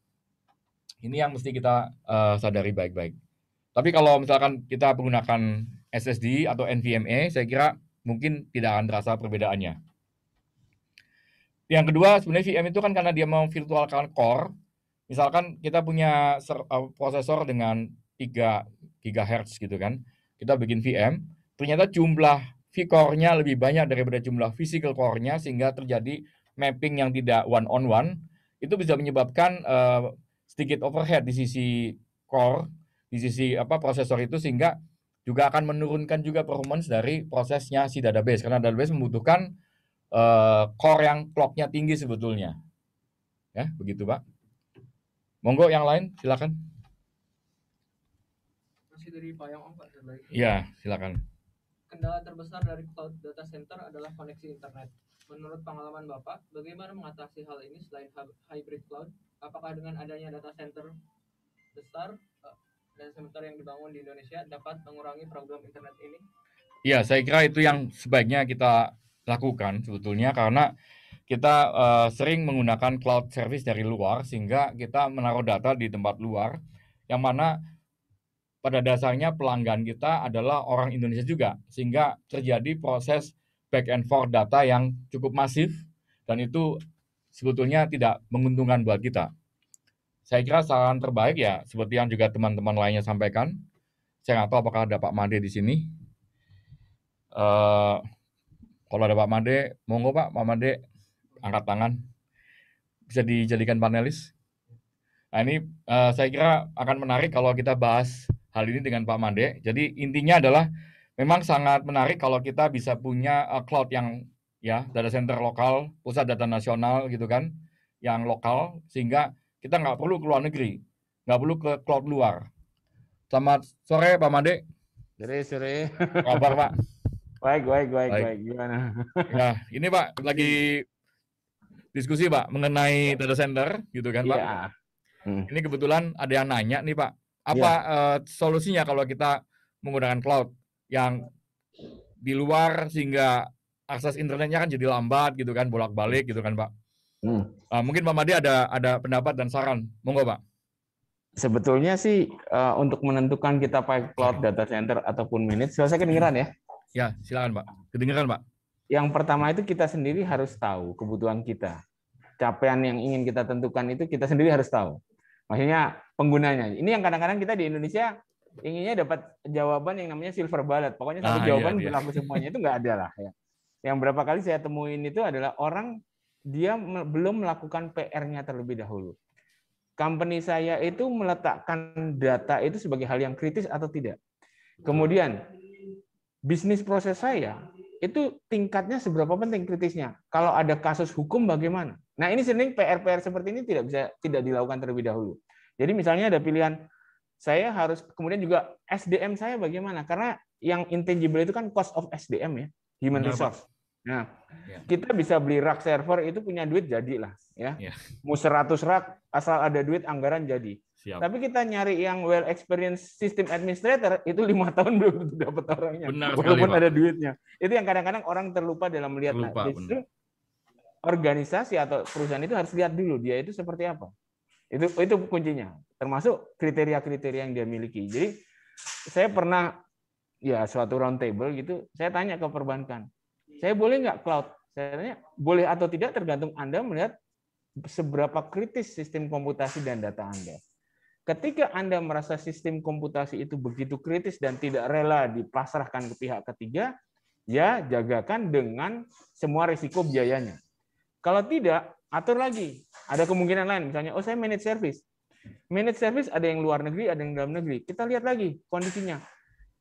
A: Ini yang mesti kita uh, sadari baik-baik. Tapi kalau misalkan kita menggunakan SSD atau NVMe, saya kira mungkin tidak akan terasa perbedaannya. Yang kedua, sebenarnya VM itu kan karena dia mau virtualkan core, misalkan kita punya eh, prosesor dengan 3 GHz gitu kan, kita bikin VM, ternyata jumlah V core-nya lebih banyak daripada jumlah physical core-nya sehingga terjadi mapping yang tidak one on one itu bisa menyebabkan uh, sedikit overhead di sisi core di sisi apa prosesor itu sehingga juga akan menurunkan juga performance dari prosesnya si database karena database membutuhkan uh, core yang clocknya tinggi sebetulnya ya begitu pak monggo yang lain silakan
C: masih dari Pak Yang Om Pak ya silakan kendala terbesar dari cloud data center adalah koneksi internet. Menurut pengalaman Bapak, bagaimana mengatasi hal ini selain hybrid cloud? Apakah dengan adanya data center besar eh, dan sementara yang dibangun di Indonesia dapat mengurangi problem internet ini?
A: Ya, saya kira itu yang sebaiknya kita lakukan sebetulnya karena kita uh, sering menggunakan cloud service dari luar sehingga kita menaruh data di tempat luar yang mana pada dasarnya pelanggan kita adalah orang Indonesia juga, sehingga terjadi proses back and forth data yang cukup masif dan itu sebetulnya tidak menguntungkan buat kita. Saya kira saran terbaik ya seperti yang juga teman-teman lainnya sampaikan. Saya nggak tahu apakah ada Pak Made di sini. Uh, kalau ada Pak Made, monggo Pak, Pak Made angkat tangan. Bisa dijadikan panelis. Nah ini uh, saya kira akan menarik kalau kita bahas hal ini dengan Pak Mande. Jadi intinya adalah memang sangat menarik kalau kita bisa punya uh, cloud yang ya data center lokal, pusat data nasional gitu kan, yang lokal sehingga kita nggak perlu ke luar negeri, nggak perlu ke cloud luar. Selamat sore Pak Mande. Sore sore. Kabar Pak. Baik, baik, baik, baik, baik. Gimana? Nah, ini Pak lagi diskusi Pak mengenai data center gitu kan Pak. Iya. Hmm. Ini kebetulan ada yang nanya nih Pak apa yeah. Iya. uh, solusinya kalau kita menggunakan cloud yang di luar sehingga akses internetnya kan jadi lambat gitu kan bolak-balik gitu kan Pak. Hmm. Uh, mungkin Pak Madi ada ada pendapat dan saran, monggo Pak.
H: Sebetulnya sih uh, untuk menentukan kita pakai cloud data center ataupun manage, saya kedengeran ya? Ya, silakan Pak. Kedengeran Pak. Yang pertama itu kita sendiri harus tahu kebutuhan kita. Capaian yang ingin kita tentukan itu kita sendiri harus tahu. Maksudnya penggunanya. Ini yang kadang-kadang kita di Indonesia inginnya dapat jawaban yang namanya silver bullet. Pokoknya satu ah, iya, jawaban iya, berlaku semuanya itu nggak ada lah ya. Yang berapa kali saya temuin itu adalah orang dia belum melakukan PR-nya terlebih dahulu. Company saya itu meletakkan data itu sebagai hal yang kritis atau tidak. Kemudian bisnis proses saya itu tingkatnya seberapa penting kritisnya? Kalau ada kasus hukum bagaimana? Nah, ini sering PR-PR seperti ini tidak bisa tidak dilakukan terlebih dahulu. Jadi misalnya ada pilihan saya harus kemudian juga SDM saya bagaimana? Karena yang intangible itu kan cost of SDM ya, human resource. Nah, yeah. kita bisa beli rak server itu punya duit jadilah ya. Yeah. Mau 100 rak asal ada duit anggaran jadi. Siap. Tapi kita nyari yang well experienced system administrator itu lima tahun belum dapat orangnya, benar sekali, walaupun Pak. ada duitnya. Itu yang kadang-kadang orang terlupa dalam melihat. Terlupa, nah, justru organisasi atau perusahaan itu harus lihat dulu dia itu seperti apa. Itu itu kuncinya. Termasuk kriteria-kriteria yang dia miliki. Jadi saya pernah ya suatu round table gitu, saya tanya ke perbankan, saya boleh nggak cloud? Saya tanya boleh atau tidak tergantung Anda melihat seberapa kritis sistem komputasi dan data Anda. Ketika Anda merasa sistem komputasi itu begitu kritis dan tidak rela dipasrahkan ke pihak ketiga, ya jagakan dengan semua risiko biayanya. Kalau tidak, atur lagi. Ada kemungkinan lain, misalnya, oh saya manage service. Manage service ada yang luar negeri, ada yang dalam negeri. Kita lihat lagi kondisinya.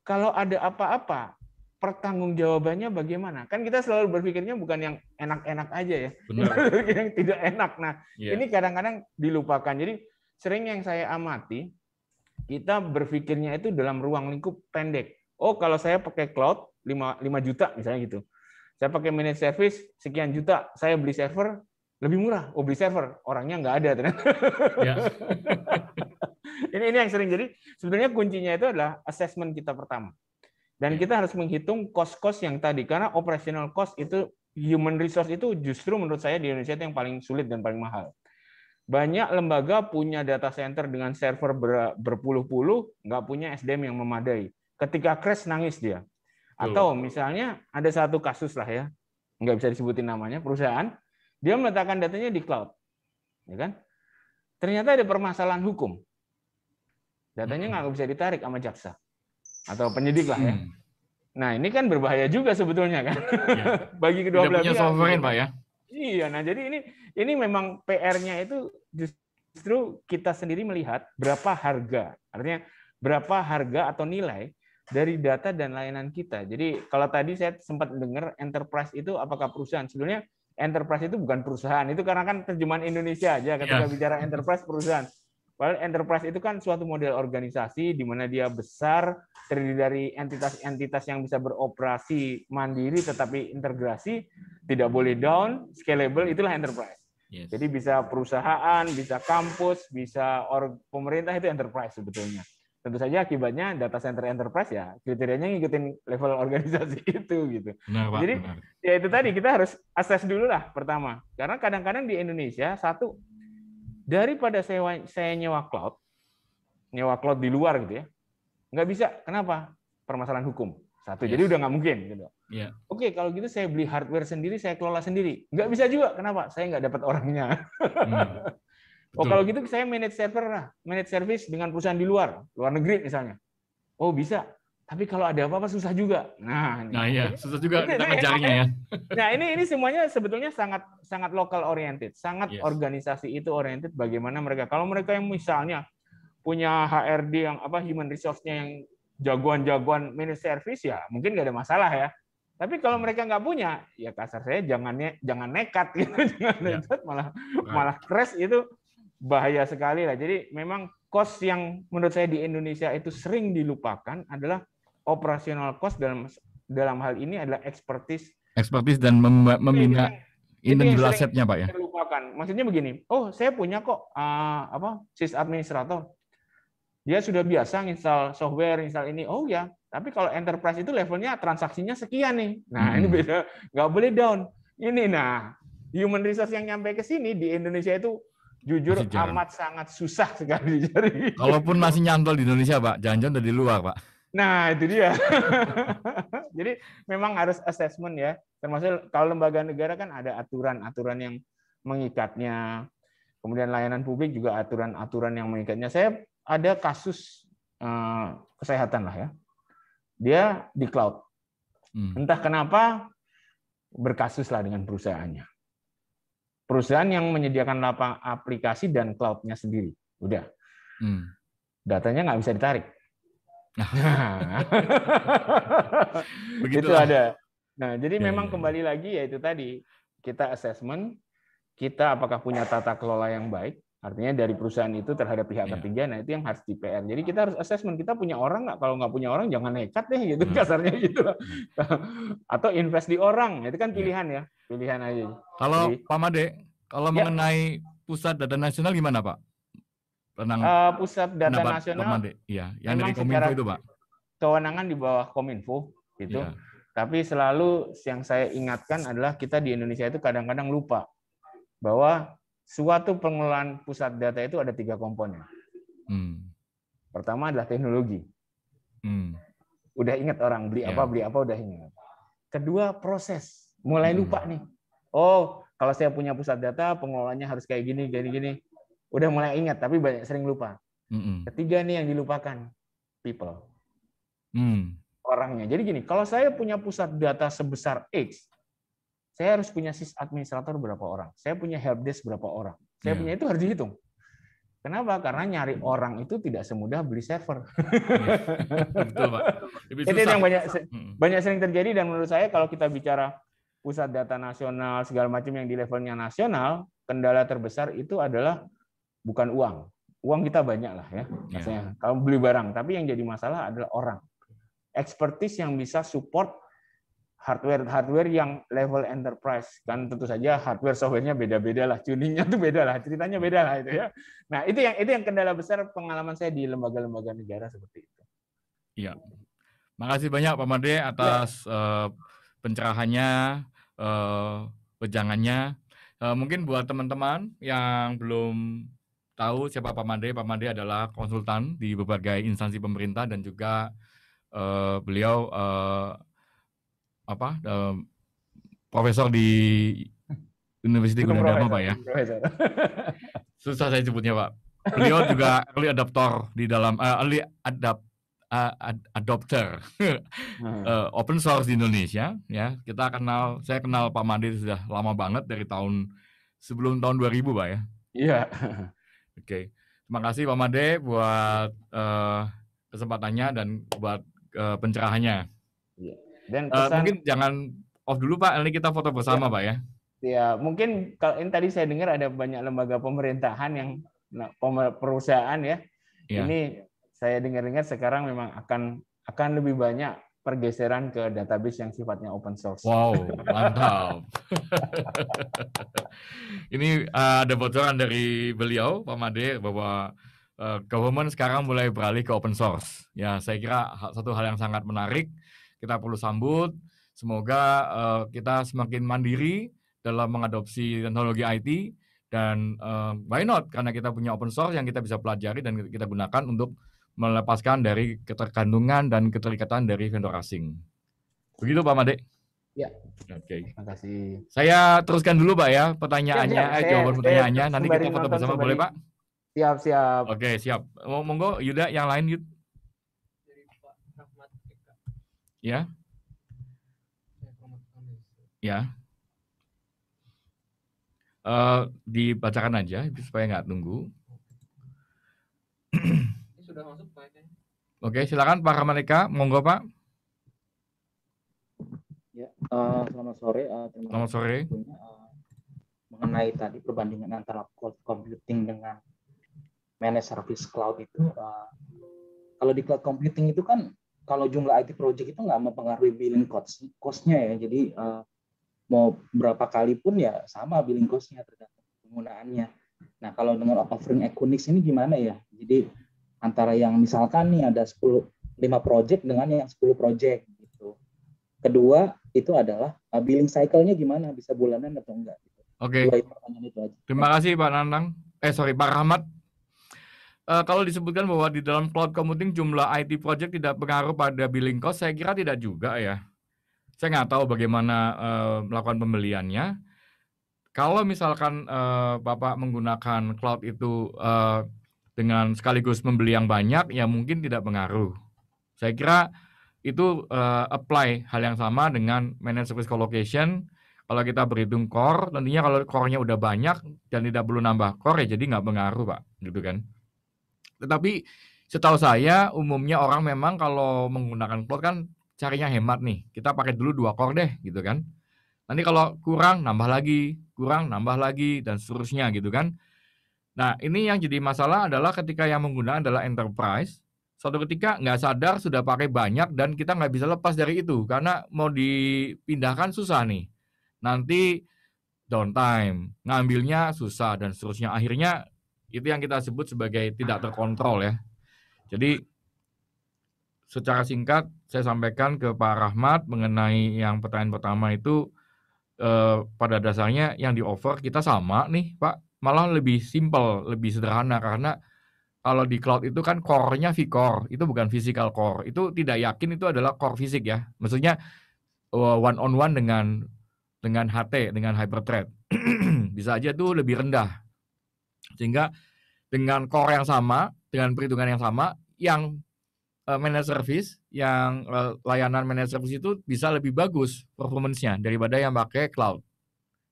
H: Kalau ada apa-apa, pertanggungjawabannya bagaimana? Kan kita selalu berpikirnya bukan yang enak-enak aja ya, Benar. yang tidak enak. Nah, yeah. ini kadang-kadang dilupakan. Jadi sering yang saya amati, kita berpikirnya itu dalam ruang lingkup pendek. Oh, kalau saya pakai cloud 5, 5 juta misalnya gitu. Saya pakai managed service sekian juta, saya beli server lebih murah. Oh, beli server, orangnya nggak ada Ya. ini ini yang sering jadi sebenarnya kuncinya itu adalah assessment kita pertama. Dan ya. kita harus menghitung cost-cost yang tadi karena operational cost itu human resource itu justru menurut saya di Indonesia itu yang paling sulit dan paling mahal banyak lembaga punya data center dengan server ber, berpuluh-puluh, nggak punya SDM yang memadai. Ketika crash nangis dia. Atau misalnya ada satu kasus lah ya, nggak bisa disebutin namanya perusahaan, dia meletakkan datanya di cloud, ya kan? Ternyata ada permasalahan hukum, datanya nggak bisa ditarik sama jaksa atau penyidik lah ya. Hmm. Nah ini kan berbahaya juga sebetulnya kan ya. bagi kedua belah pihak. Punya sovereign pak ya. Iya, nah jadi ini ini memang PR-nya itu justru kita sendiri melihat berapa harga, artinya berapa harga atau nilai dari data dan layanan kita. Jadi kalau tadi saya sempat dengar enterprise itu apakah perusahaan? Sebenarnya enterprise itu bukan perusahaan, itu karena kan terjemahan Indonesia aja ketika yeah. bicara enterprise perusahaan. Well, enterprise itu kan suatu model organisasi di mana dia besar, terdiri dari entitas-entitas yang bisa beroperasi mandiri tetapi integrasi, tidak boleh down, scalable, itulah enterprise. Yes. Jadi bisa perusahaan, bisa kampus, bisa org pemerintah itu enterprise sebetulnya. Tentu saja akibatnya data center enterprise ya kriterianya ngikutin level organisasi itu gitu. Benar, Pak, Jadi benar. ya itu tadi kita harus assess dulu lah pertama. Karena kadang-kadang di Indonesia satu daripada saya, saya nyewa cloud, nyewa cloud di luar gitu ya, nggak bisa. Kenapa? Permasalahan hukum. Satu, yes. jadi udah nggak mungkin. Gitu. Yeah. Oke, kalau gitu saya beli hardware sendiri, saya kelola sendiri. Nggak bisa juga. Kenapa? Saya nggak dapat orangnya. Hmm. Oh kalau gitu saya manage server manage service dengan perusahaan di luar, luar negeri misalnya. Oh bisa. Tapi kalau ada apa-apa susah juga. Nah, nah iya, susah juga ini, kita ngejarnya ya. Nah, ini ini semuanya sebetulnya sangat sangat lokal oriented, sangat yes. organisasi itu oriented bagaimana mereka. Kalau mereka yang misalnya punya HRD yang apa human resource-nya yang jagoan-jagoan manage service ya, mungkin nggak ada masalah ya. Tapi kalau mereka nggak punya, ya kasar saya jangannya jangan nekat gitu, jangan yeah. nekat malah nah. malah crash itu bahaya sekali lah. Jadi memang cost yang menurut saya di Indonesia itu sering dilupakan adalah Operasional cost dalam dalam hal ini adalah expertise
A: expertise dan mem- membina intangible asetnya pak ya
H: terlupakan maksudnya begini oh saya punya kok uh, apa sis administrator dia sudah biasa install software install ini oh ya tapi kalau enterprise itu levelnya transaksinya sekian nih nah hmm. ini beda nggak boleh down ini nah human resource yang nyampe ke sini di Indonesia itu
A: jujur amat
H: sangat susah sekali dicari. Kalaupun masih
A: nyantol di Indonesia, Pak, jangan-jangan dari luar, Pak.
H: Nah, itu dia. Jadi memang harus assessment ya. Termasuk kalau lembaga negara kan ada aturan-aturan yang mengikatnya. Kemudian layanan publik juga aturan-aturan yang mengikatnya. Saya ada kasus eh, kesehatan lah ya. Dia di cloud. Hmm. Entah kenapa berkasus lah dengan perusahaannya. Perusahaan yang menyediakan lapang aplikasi dan cloudnya sendiri. Udah. Hmm. Datanya nggak bisa ditarik Nah. Begitu ada. Nah, jadi ya, memang ya, ya. kembali lagi yaitu tadi kita assessment kita apakah punya tata kelola yang baik artinya dari perusahaan itu terhadap pihak ya. ketiga nah itu yang harus di PR jadi kita harus assessment kita punya orang nggak kalau nggak punya orang jangan nekat deh gitu iya. kasarnya gitu iya. atau invest di orang nah, itu kan iya. pilihan ya, ya. pilihan
A: aja kalau jadi, Pak Made kalau ya. mengenai pusat data nasional gimana Pak tentang uh, eh, pusat data nasional. Iya, yang dari Kominfo itu, Pak.
H: Kewenangan di bawah Kominfo gitu. Ya. Tapi selalu yang saya ingatkan adalah kita di Indonesia itu kadang-kadang lupa bahwa suatu pengelolaan pusat data itu ada tiga komponen. Hmm. Pertama adalah teknologi. Hmm. Udah ingat orang beli apa iya. beli apa udah ingat. Kedua proses. Mulai hmm. lupa nih. Oh kalau saya punya pusat data pengelolanya harus kayak gini gini gini udah mulai ingat tapi banyak sering lupa. Mm-hmm. Ketiga nih yang dilupakan people. Mm. Orangnya. Jadi gini, kalau saya punya pusat data sebesar X, saya harus punya sis administrator berapa orang, saya punya help desk berapa orang, saya yeah. punya itu harus dihitung. Kenapa? Karena nyari orang itu tidak semudah beli server. Iya. Betul, Pak. Itu yang banyak banyak sering terjadi dan menurut saya kalau kita bicara pusat data nasional segala macam yang di levelnya nasional, kendala terbesar itu adalah bukan uang. Uang kita banyak lah ya, ya. maksudnya yeah. kalau beli barang. Tapi yang jadi masalah adalah orang. Expertise yang bisa support hardware hardware yang level enterprise kan tentu saja hardware softwarenya beda-beda lah tuningnya tuh beda lah ceritanya beda lah itu ya nah itu yang itu yang kendala besar pengalaman saya di lembaga-lembaga negara seperti itu
A: iya makasih banyak Pak Made atas ya. uh, pencerahannya uh, mungkin buat teman-teman yang belum tahu siapa Pak Made. Pak Made adalah konsultan di berbagai instansi pemerintah dan juga uh, beliau uh, apa uh, profesor di Universitas Gunadarma Pak ya. Susah saya sebutnya Pak.
D: Beliau juga
A: early adopter di dalam uh, early adapt uh, adopter uh, open source di Indonesia ya kita kenal saya kenal Pak Made sudah lama banget dari tahun sebelum tahun 2000 pak ya iya Oke. Terima kasih Pak Made buat uh, kesempatannya dan buat uh, pencerahannya. Iya. Dan eh, pesan, uh, mungkin jangan off dulu Pak, ini kita foto bersama ya, Pak ya.
H: Iya, mungkin kalau ini tadi saya dengar ada banyak lembaga pemerintahan yang nah, perusahaan ya. ya. Ini saya dengar-dengar sekarang memang akan akan lebih banyak pergeseran ke database yang sifatnya open source. Wow, mantap.
A: Ini eh, ada bocoran dari beliau, Pak Made, bahwa eh, government sekarang mulai beralih ke open source. Ya, saya kira satu hal yang sangat menarik, kita perlu sambut. Semoga eh, kita semakin mandiri dalam mengadopsi teknologi IT dan why not karena kita punya open source yang kita bisa pelajari dan kita gunakan untuk melepaskan dari ketergantungan dan keterikatan dari vendor asing. Begitu Pak Made? Ya. Oke. Okay. Terima kasih. Saya teruskan dulu Pak ya pertanyaannya, siap, siap. Eh, jawaban saya, pertanyaannya. Saya, Nanti kita foto bersama boleh Pak? Siap, siap. Oke, okay, siap. Monggo Yuda yang lain Yud. Ya. Ya. Uh, dibacakan aja supaya nggak tunggu.
C: sudah masuk
A: Oke, silakan Pak Ramadika, monggo Pak.
B: Ya, uh, selamat sore. Uh, terima selamat sore. Uh, mengenai tadi perbandingan antara cloud computing dengan managed service cloud itu, uh, kalau di cloud computing itu kan kalau jumlah IT project itu nggak mempengaruhi billing cost costnya ya. Jadi uh, mau berapa kali pun ya sama billing cost-nya tergantung penggunaannya. Nah, kalau dengan offering Equinix ini gimana ya? Jadi antara yang misalkan nih ada 10 5 project dengan yang 10 project gitu. Kedua itu adalah uh, billing cycle-nya gimana bisa bulanan atau enggak gitu. Oke. Okay. Terima kasih
A: Pak Nanang. Eh sorry Pak Rahmat. Uh, kalau disebutkan bahwa di dalam cloud computing jumlah IT project tidak pengaruh pada billing cost, saya kira tidak juga ya. Saya nggak tahu bagaimana uh, melakukan pembeliannya. Kalau misalkan uh, Bapak menggunakan cloud itu uh, dengan sekaligus membeli yang banyak ya mungkin tidak pengaruh. Saya kira itu uh, apply hal yang sama dengan managed service collocation. Kalau kita berhitung core, tentunya kalau core-nya udah banyak dan tidak perlu nambah core ya jadi nggak pengaruh pak, gitu kan. Tetapi setahu saya umumnya orang memang kalau menggunakan plot kan carinya hemat nih. Kita pakai dulu dua core deh, gitu kan. Nanti kalau kurang nambah lagi, kurang nambah lagi dan seterusnya gitu kan. Nah, ini yang jadi masalah adalah ketika yang menggunakan adalah enterprise, suatu ketika nggak sadar sudah pakai banyak dan kita nggak bisa lepas dari itu karena mau dipindahkan susah nih. Nanti downtime, ngambilnya susah dan seterusnya. Akhirnya itu yang kita sebut sebagai tidak terkontrol ya. Jadi secara singkat saya sampaikan ke Pak Rahmat mengenai yang pertanyaan pertama itu eh, pada dasarnya yang di offer kita sama nih Pak malah lebih simple, lebih sederhana karena kalau di cloud itu kan core-nya V-core, itu bukan physical core. Itu tidak yakin itu adalah core fisik ya. Maksudnya one on one dengan dengan HT, dengan hyperthread. Bisa aja tuh lebih rendah. Sehingga dengan core yang sama, dengan perhitungan yang sama, yang uh, managed service, yang eh, layanan managed service itu bisa lebih bagus performance-nya daripada yang pakai cloud.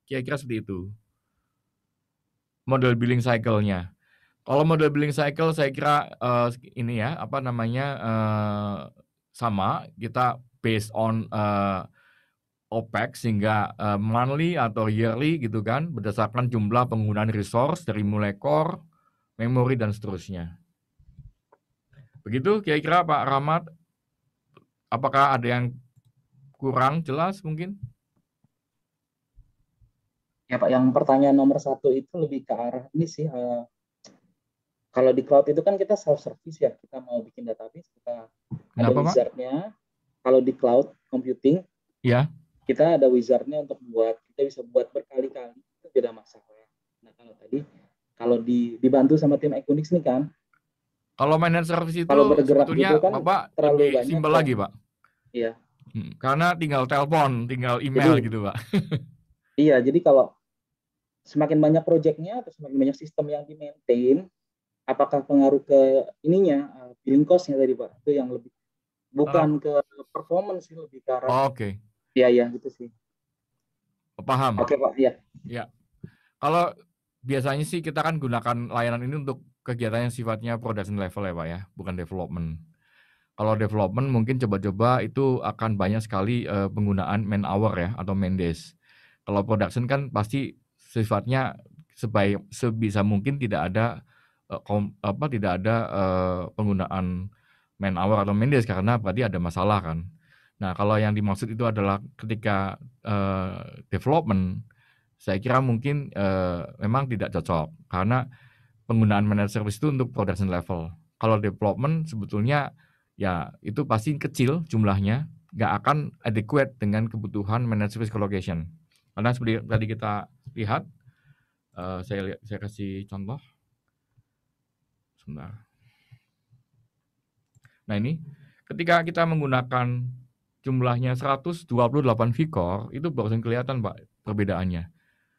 A: Kira-kira seperti itu model billing cycle-nya. Kalau model billing cycle saya kira uh, ini ya apa namanya uh, sama kita based on uh, OPEX sehingga uh, monthly atau yearly gitu kan berdasarkan jumlah penggunaan resource dari mulai core, memory dan seterusnya. Begitu kira-kira Pak Rahmat apakah ada yang kurang jelas mungkin?
B: Ya Pak, yang pertanyaan nomor satu itu lebih ke arah ini sih. Uh, kalau di cloud itu kan kita self service ya, kita mau bikin database, kita Kenapa, ada wizardnya. Kalau di cloud computing, ya kita ada wizardnya untuk buat, kita bisa buat berkali-kali itu tidak masalah. Nah kalau tadi kalau di, dibantu sama tim Equinix nih kan. Kalau maintenance service itu kalau bergerak gitu kan
A: Bapak terlalu lebih banyak, simple kan? lagi Pak. Iya. Hmm, karena tinggal telepon, tinggal email Jadi, gitu Pak.
B: Iya, jadi kalau semakin banyak proyeknya atau semakin banyak sistem yang di maintain, apakah pengaruh ke ininya eh, billing cost-nya tadi pak itu yang lebih bukan ke performance sih lebih karena oh, Oke. Okay. Iya iya gitu sih. Paham. Oke pak iya. Iya.
A: Kalau biasanya sih kita kan gunakan layanan ini untuk kegiatan yang sifatnya production level ya pak ya, bukan development. Kalau development mungkin coba-coba itu akan banyak sekali eh, penggunaan man hour ya atau man days kalau production kan pasti sifatnya sebaik sebisa mungkin tidak ada uh, kom, apa tidak ada uh, penggunaan man hour atau man days karena berarti ada masalah kan. Nah, kalau yang dimaksud itu adalah ketika uh, development saya kira mungkin uh, memang tidak cocok karena penggunaan managed service itu untuk production level. Kalau development sebetulnya ya itu pasti kecil jumlahnya, nggak akan adequate dengan kebutuhan managed service collocation. Karena seperti tadi kita lihat, uh, saya saya kasih contoh. Sebentar. Nah ini, ketika kita menggunakan jumlahnya 128 vikor, itu barusan kelihatan Pak perbedaannya.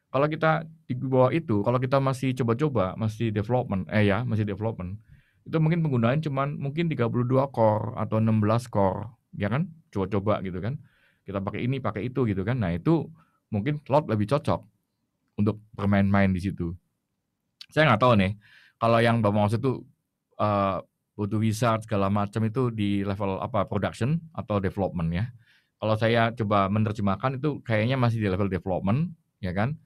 A: Kalau kita di bawah itu, kalau kita masih coba-coba, masih development, eh ya, masih development, itu mungkin penggunaan cuman mungkin 32 core atau 16 core, ya kan? Coba-coba gitu kan. Kita pakai ini, pakai itu gitu kan. Nah, itu mungkin lot lebih cocok untuk bermain-main di situ. Saya nggak tahu nih, kalau yang Bapak maksud itu uh, eh, butuh wizard segala macam itu di level apa production atau development ya. Kalau saya coba menerjemahkan itu kayaknya masih di level development ya kan.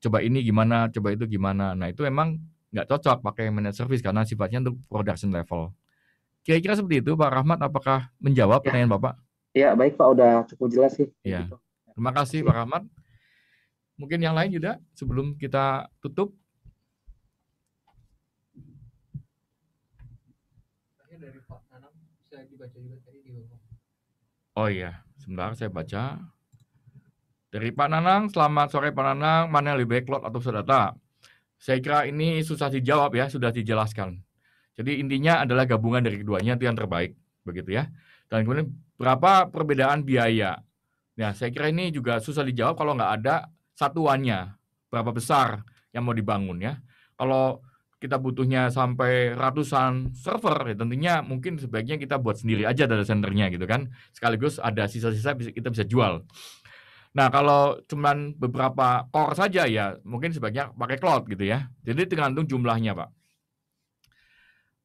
A: Coba ini gimana, coba itu gimana. Nah itu emang nggak cocok pakai managed service karena sifatnya untuk production level. Kira-kira seperti itu Pak
B: Rahmat, apakah
A: menjawab ya. pertanyaan Bapak?
B: Iya baik Pak, udah cukup jelas sih. Ya. Gitu. Terima kasih
A: iya. Pak Kamar. Mungkin yang lain juga sebelum kita tutup. Oh iya, sebentar saya baca. Dari Pak Nanang, selamat sore Pak Nanang, mana yang lebih lot atau data? Saya kira ini susah dijawab ya, sudah dijelaskan. Jadi intinya adalah gabungan dari keduanya itu yang terbaik, begitu ya. Dan kemudian berapa perbedaan biaya? Ya, saya kira ini juga susah dijawab kalau nggak ada satuannya, berapa besar yang mau dibangun ya. Kalau kita butuhnya sampai ratusan server, ya tentunya mungkin sebaiknya kita buat sendiri aja data centernya gitu kan. Sekaligus ada sisa-sisa kita bisa jual. Nah, kalau cuman beberapa core saja ya mungkin sebaiknya pakai cloud gitu ya. Jadi tergantung jumlahnya, Pak.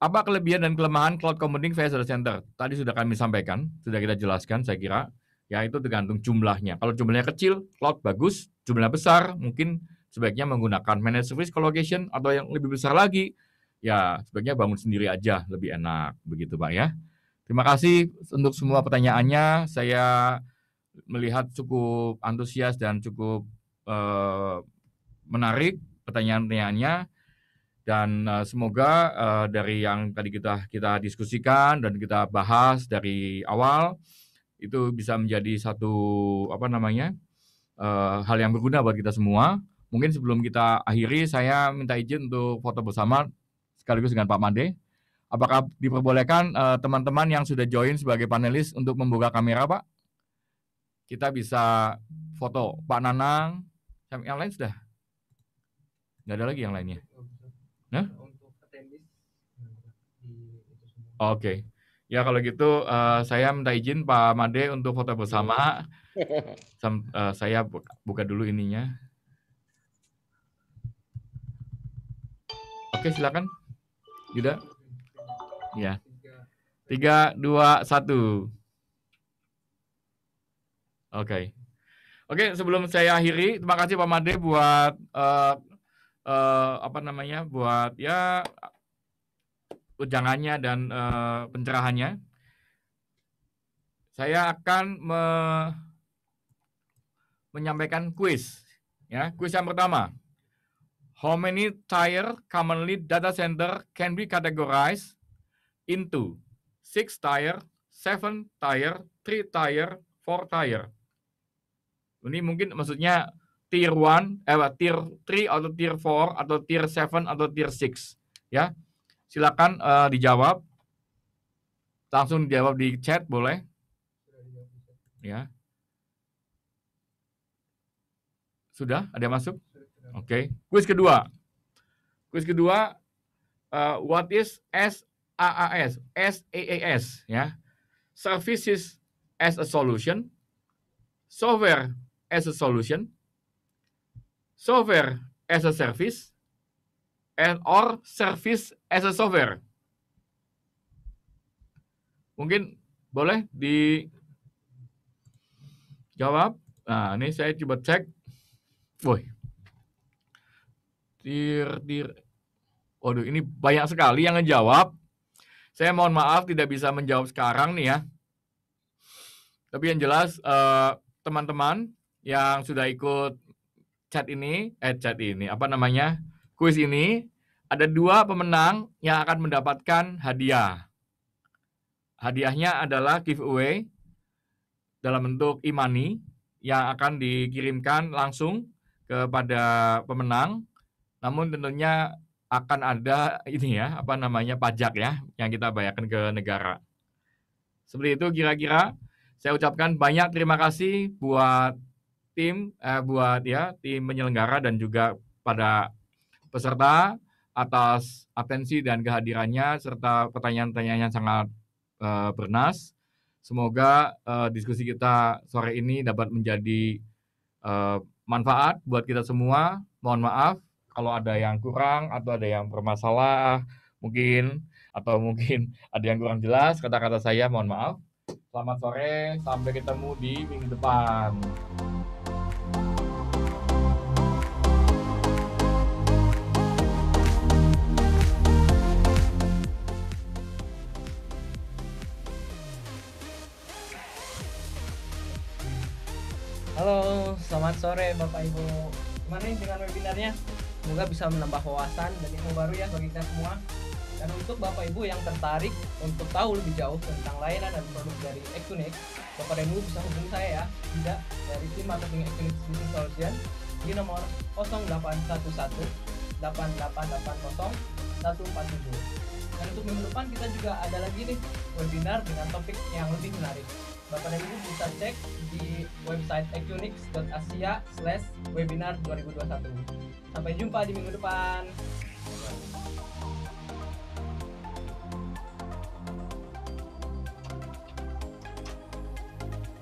A: Apa kelebihan dan kelemahan cloud computing versus data center? Tadi sudah kami sampaikan, sudah kita jelaskan saya kira. Ya itu tergantung jumlahnya. Kalau jumlahnya kecil, cloud bagus. Jumlah besar mungkin sebaiknya menggunakan managed service collocation atau yang lebih besar lagi ya sebaiknya bangun sendiri aja lebih enak begitu Pak ya. Terima kasih untuk semua pertanyaannya. Saya melihat cukup antusias dan cukup eh, menarik pertanyaan-pertanyaannya dan uh, semoga uh, dari yang tadi kita kita diskusikan dan kita bahas dari awal itu bisa menjadi satu apa namanya uh, hal yang berguna buat kita semua. Mungkin sebelum kita akhiri, saya minta izin untuk foto bersama sekaligus dengan Pak Mande Apakah diperbolehkan eh, teman-teman uh, yang sudah join sebagai panelis untuk membuka kamera, Pak? Kita bisa foto Pak Nanang, yang lain sudah? Nggak ada lagi yang lainnya? Nah? Oke. Okay. Ya kalau gitu uh, saya minta izin Pak Made untuk foto bersama. Sam, uh, saya buka dulu ininya. Oke silakan, Yuda. Ya. Tiga, dua, satu. Oke. Oke sebelum saya akhiri, terima kasih Pak Made buat uh, uh, apa namanya buat ya ujangannya dan uh, pencerahannya. Saya akan me menyampaikan kuis. Ya, kuis yang pertama. How many tier commonly data center can be categorized into six tier, seven tier, three tier, four tier. Ini mungkin maksudnya tier one, eh tier three atau tier four atau tier seven atau tier six, ya silakan uh, dijawab. Langsung dijawab di chat boleh. Ya. Sudah ada yang masuk? Oke. Okay. Kuis kedua. Kuis kedua uh, what is SaaS? SaaS ya. Services as a solution, software as a solution, software as a service, and or service as a software. Mungkin boleh dijawab. Nah, ini saya coba cek. Woi. Tir tir. Waduh, ini banyak sekali yang ngejawab. Saya mohon maaf tidak bisa menjawab sekarang nih ya. Tapi yang jelas eh, teman-teman eh, yang sudah ikut chat ini, eh chat ini apa namanya? kuis ini ada dua pemenang yang akan mendapatkan hadiah. Hadiahnya adalah giveaway dalam bentuk imani e yang akan dikirimkan langsung kepada pemenang. Namun tentunya akan ada ini ya, apa namanya pajak ya yang kita bayarkan ke negara. Seperti itu kira-kira saya ucapkan banyak terima kasih buat tim eh, buat ya tim penyelenggara dan juga pada peserta atas atensi dan kehadirannya serta pertanyaan-pertanyaan yang sangat uh, bernas. Semoga uh, diskusi kita sore ini dapat menjadi uh, manfaat buat kita semua. Mohon maaf kalau ada yang kurang atau ada yang bermasalah mungkin atau mungkin ada yang kurang jelas kata-kata saya mohon maaf. Selamat sore, sampai ketemu di minggu depan.
C: selamat sore Bapak Ibu. Gimana nih dengan webinarnya? Semoga bisa menambah wawasan dan ilmu baru ya bagi kita semua. Dan untuk Bapak Ibu yang tertarik untuk tahu lebih jauh tentang layanan dan produk dari Equinix, Bapak Ibu bisa hubungi saya ya, tidak dari tim marketing Equinix Business Solution di nomor 0811 8880 147. Dan untuk minggu depan kita juga ada lagi nih webinar dengan topik yang lebih menarik. Bapak dan Ibu bisa cek di website equinix.asia slash webinar 2021. Sampai jumpa di minggu depan.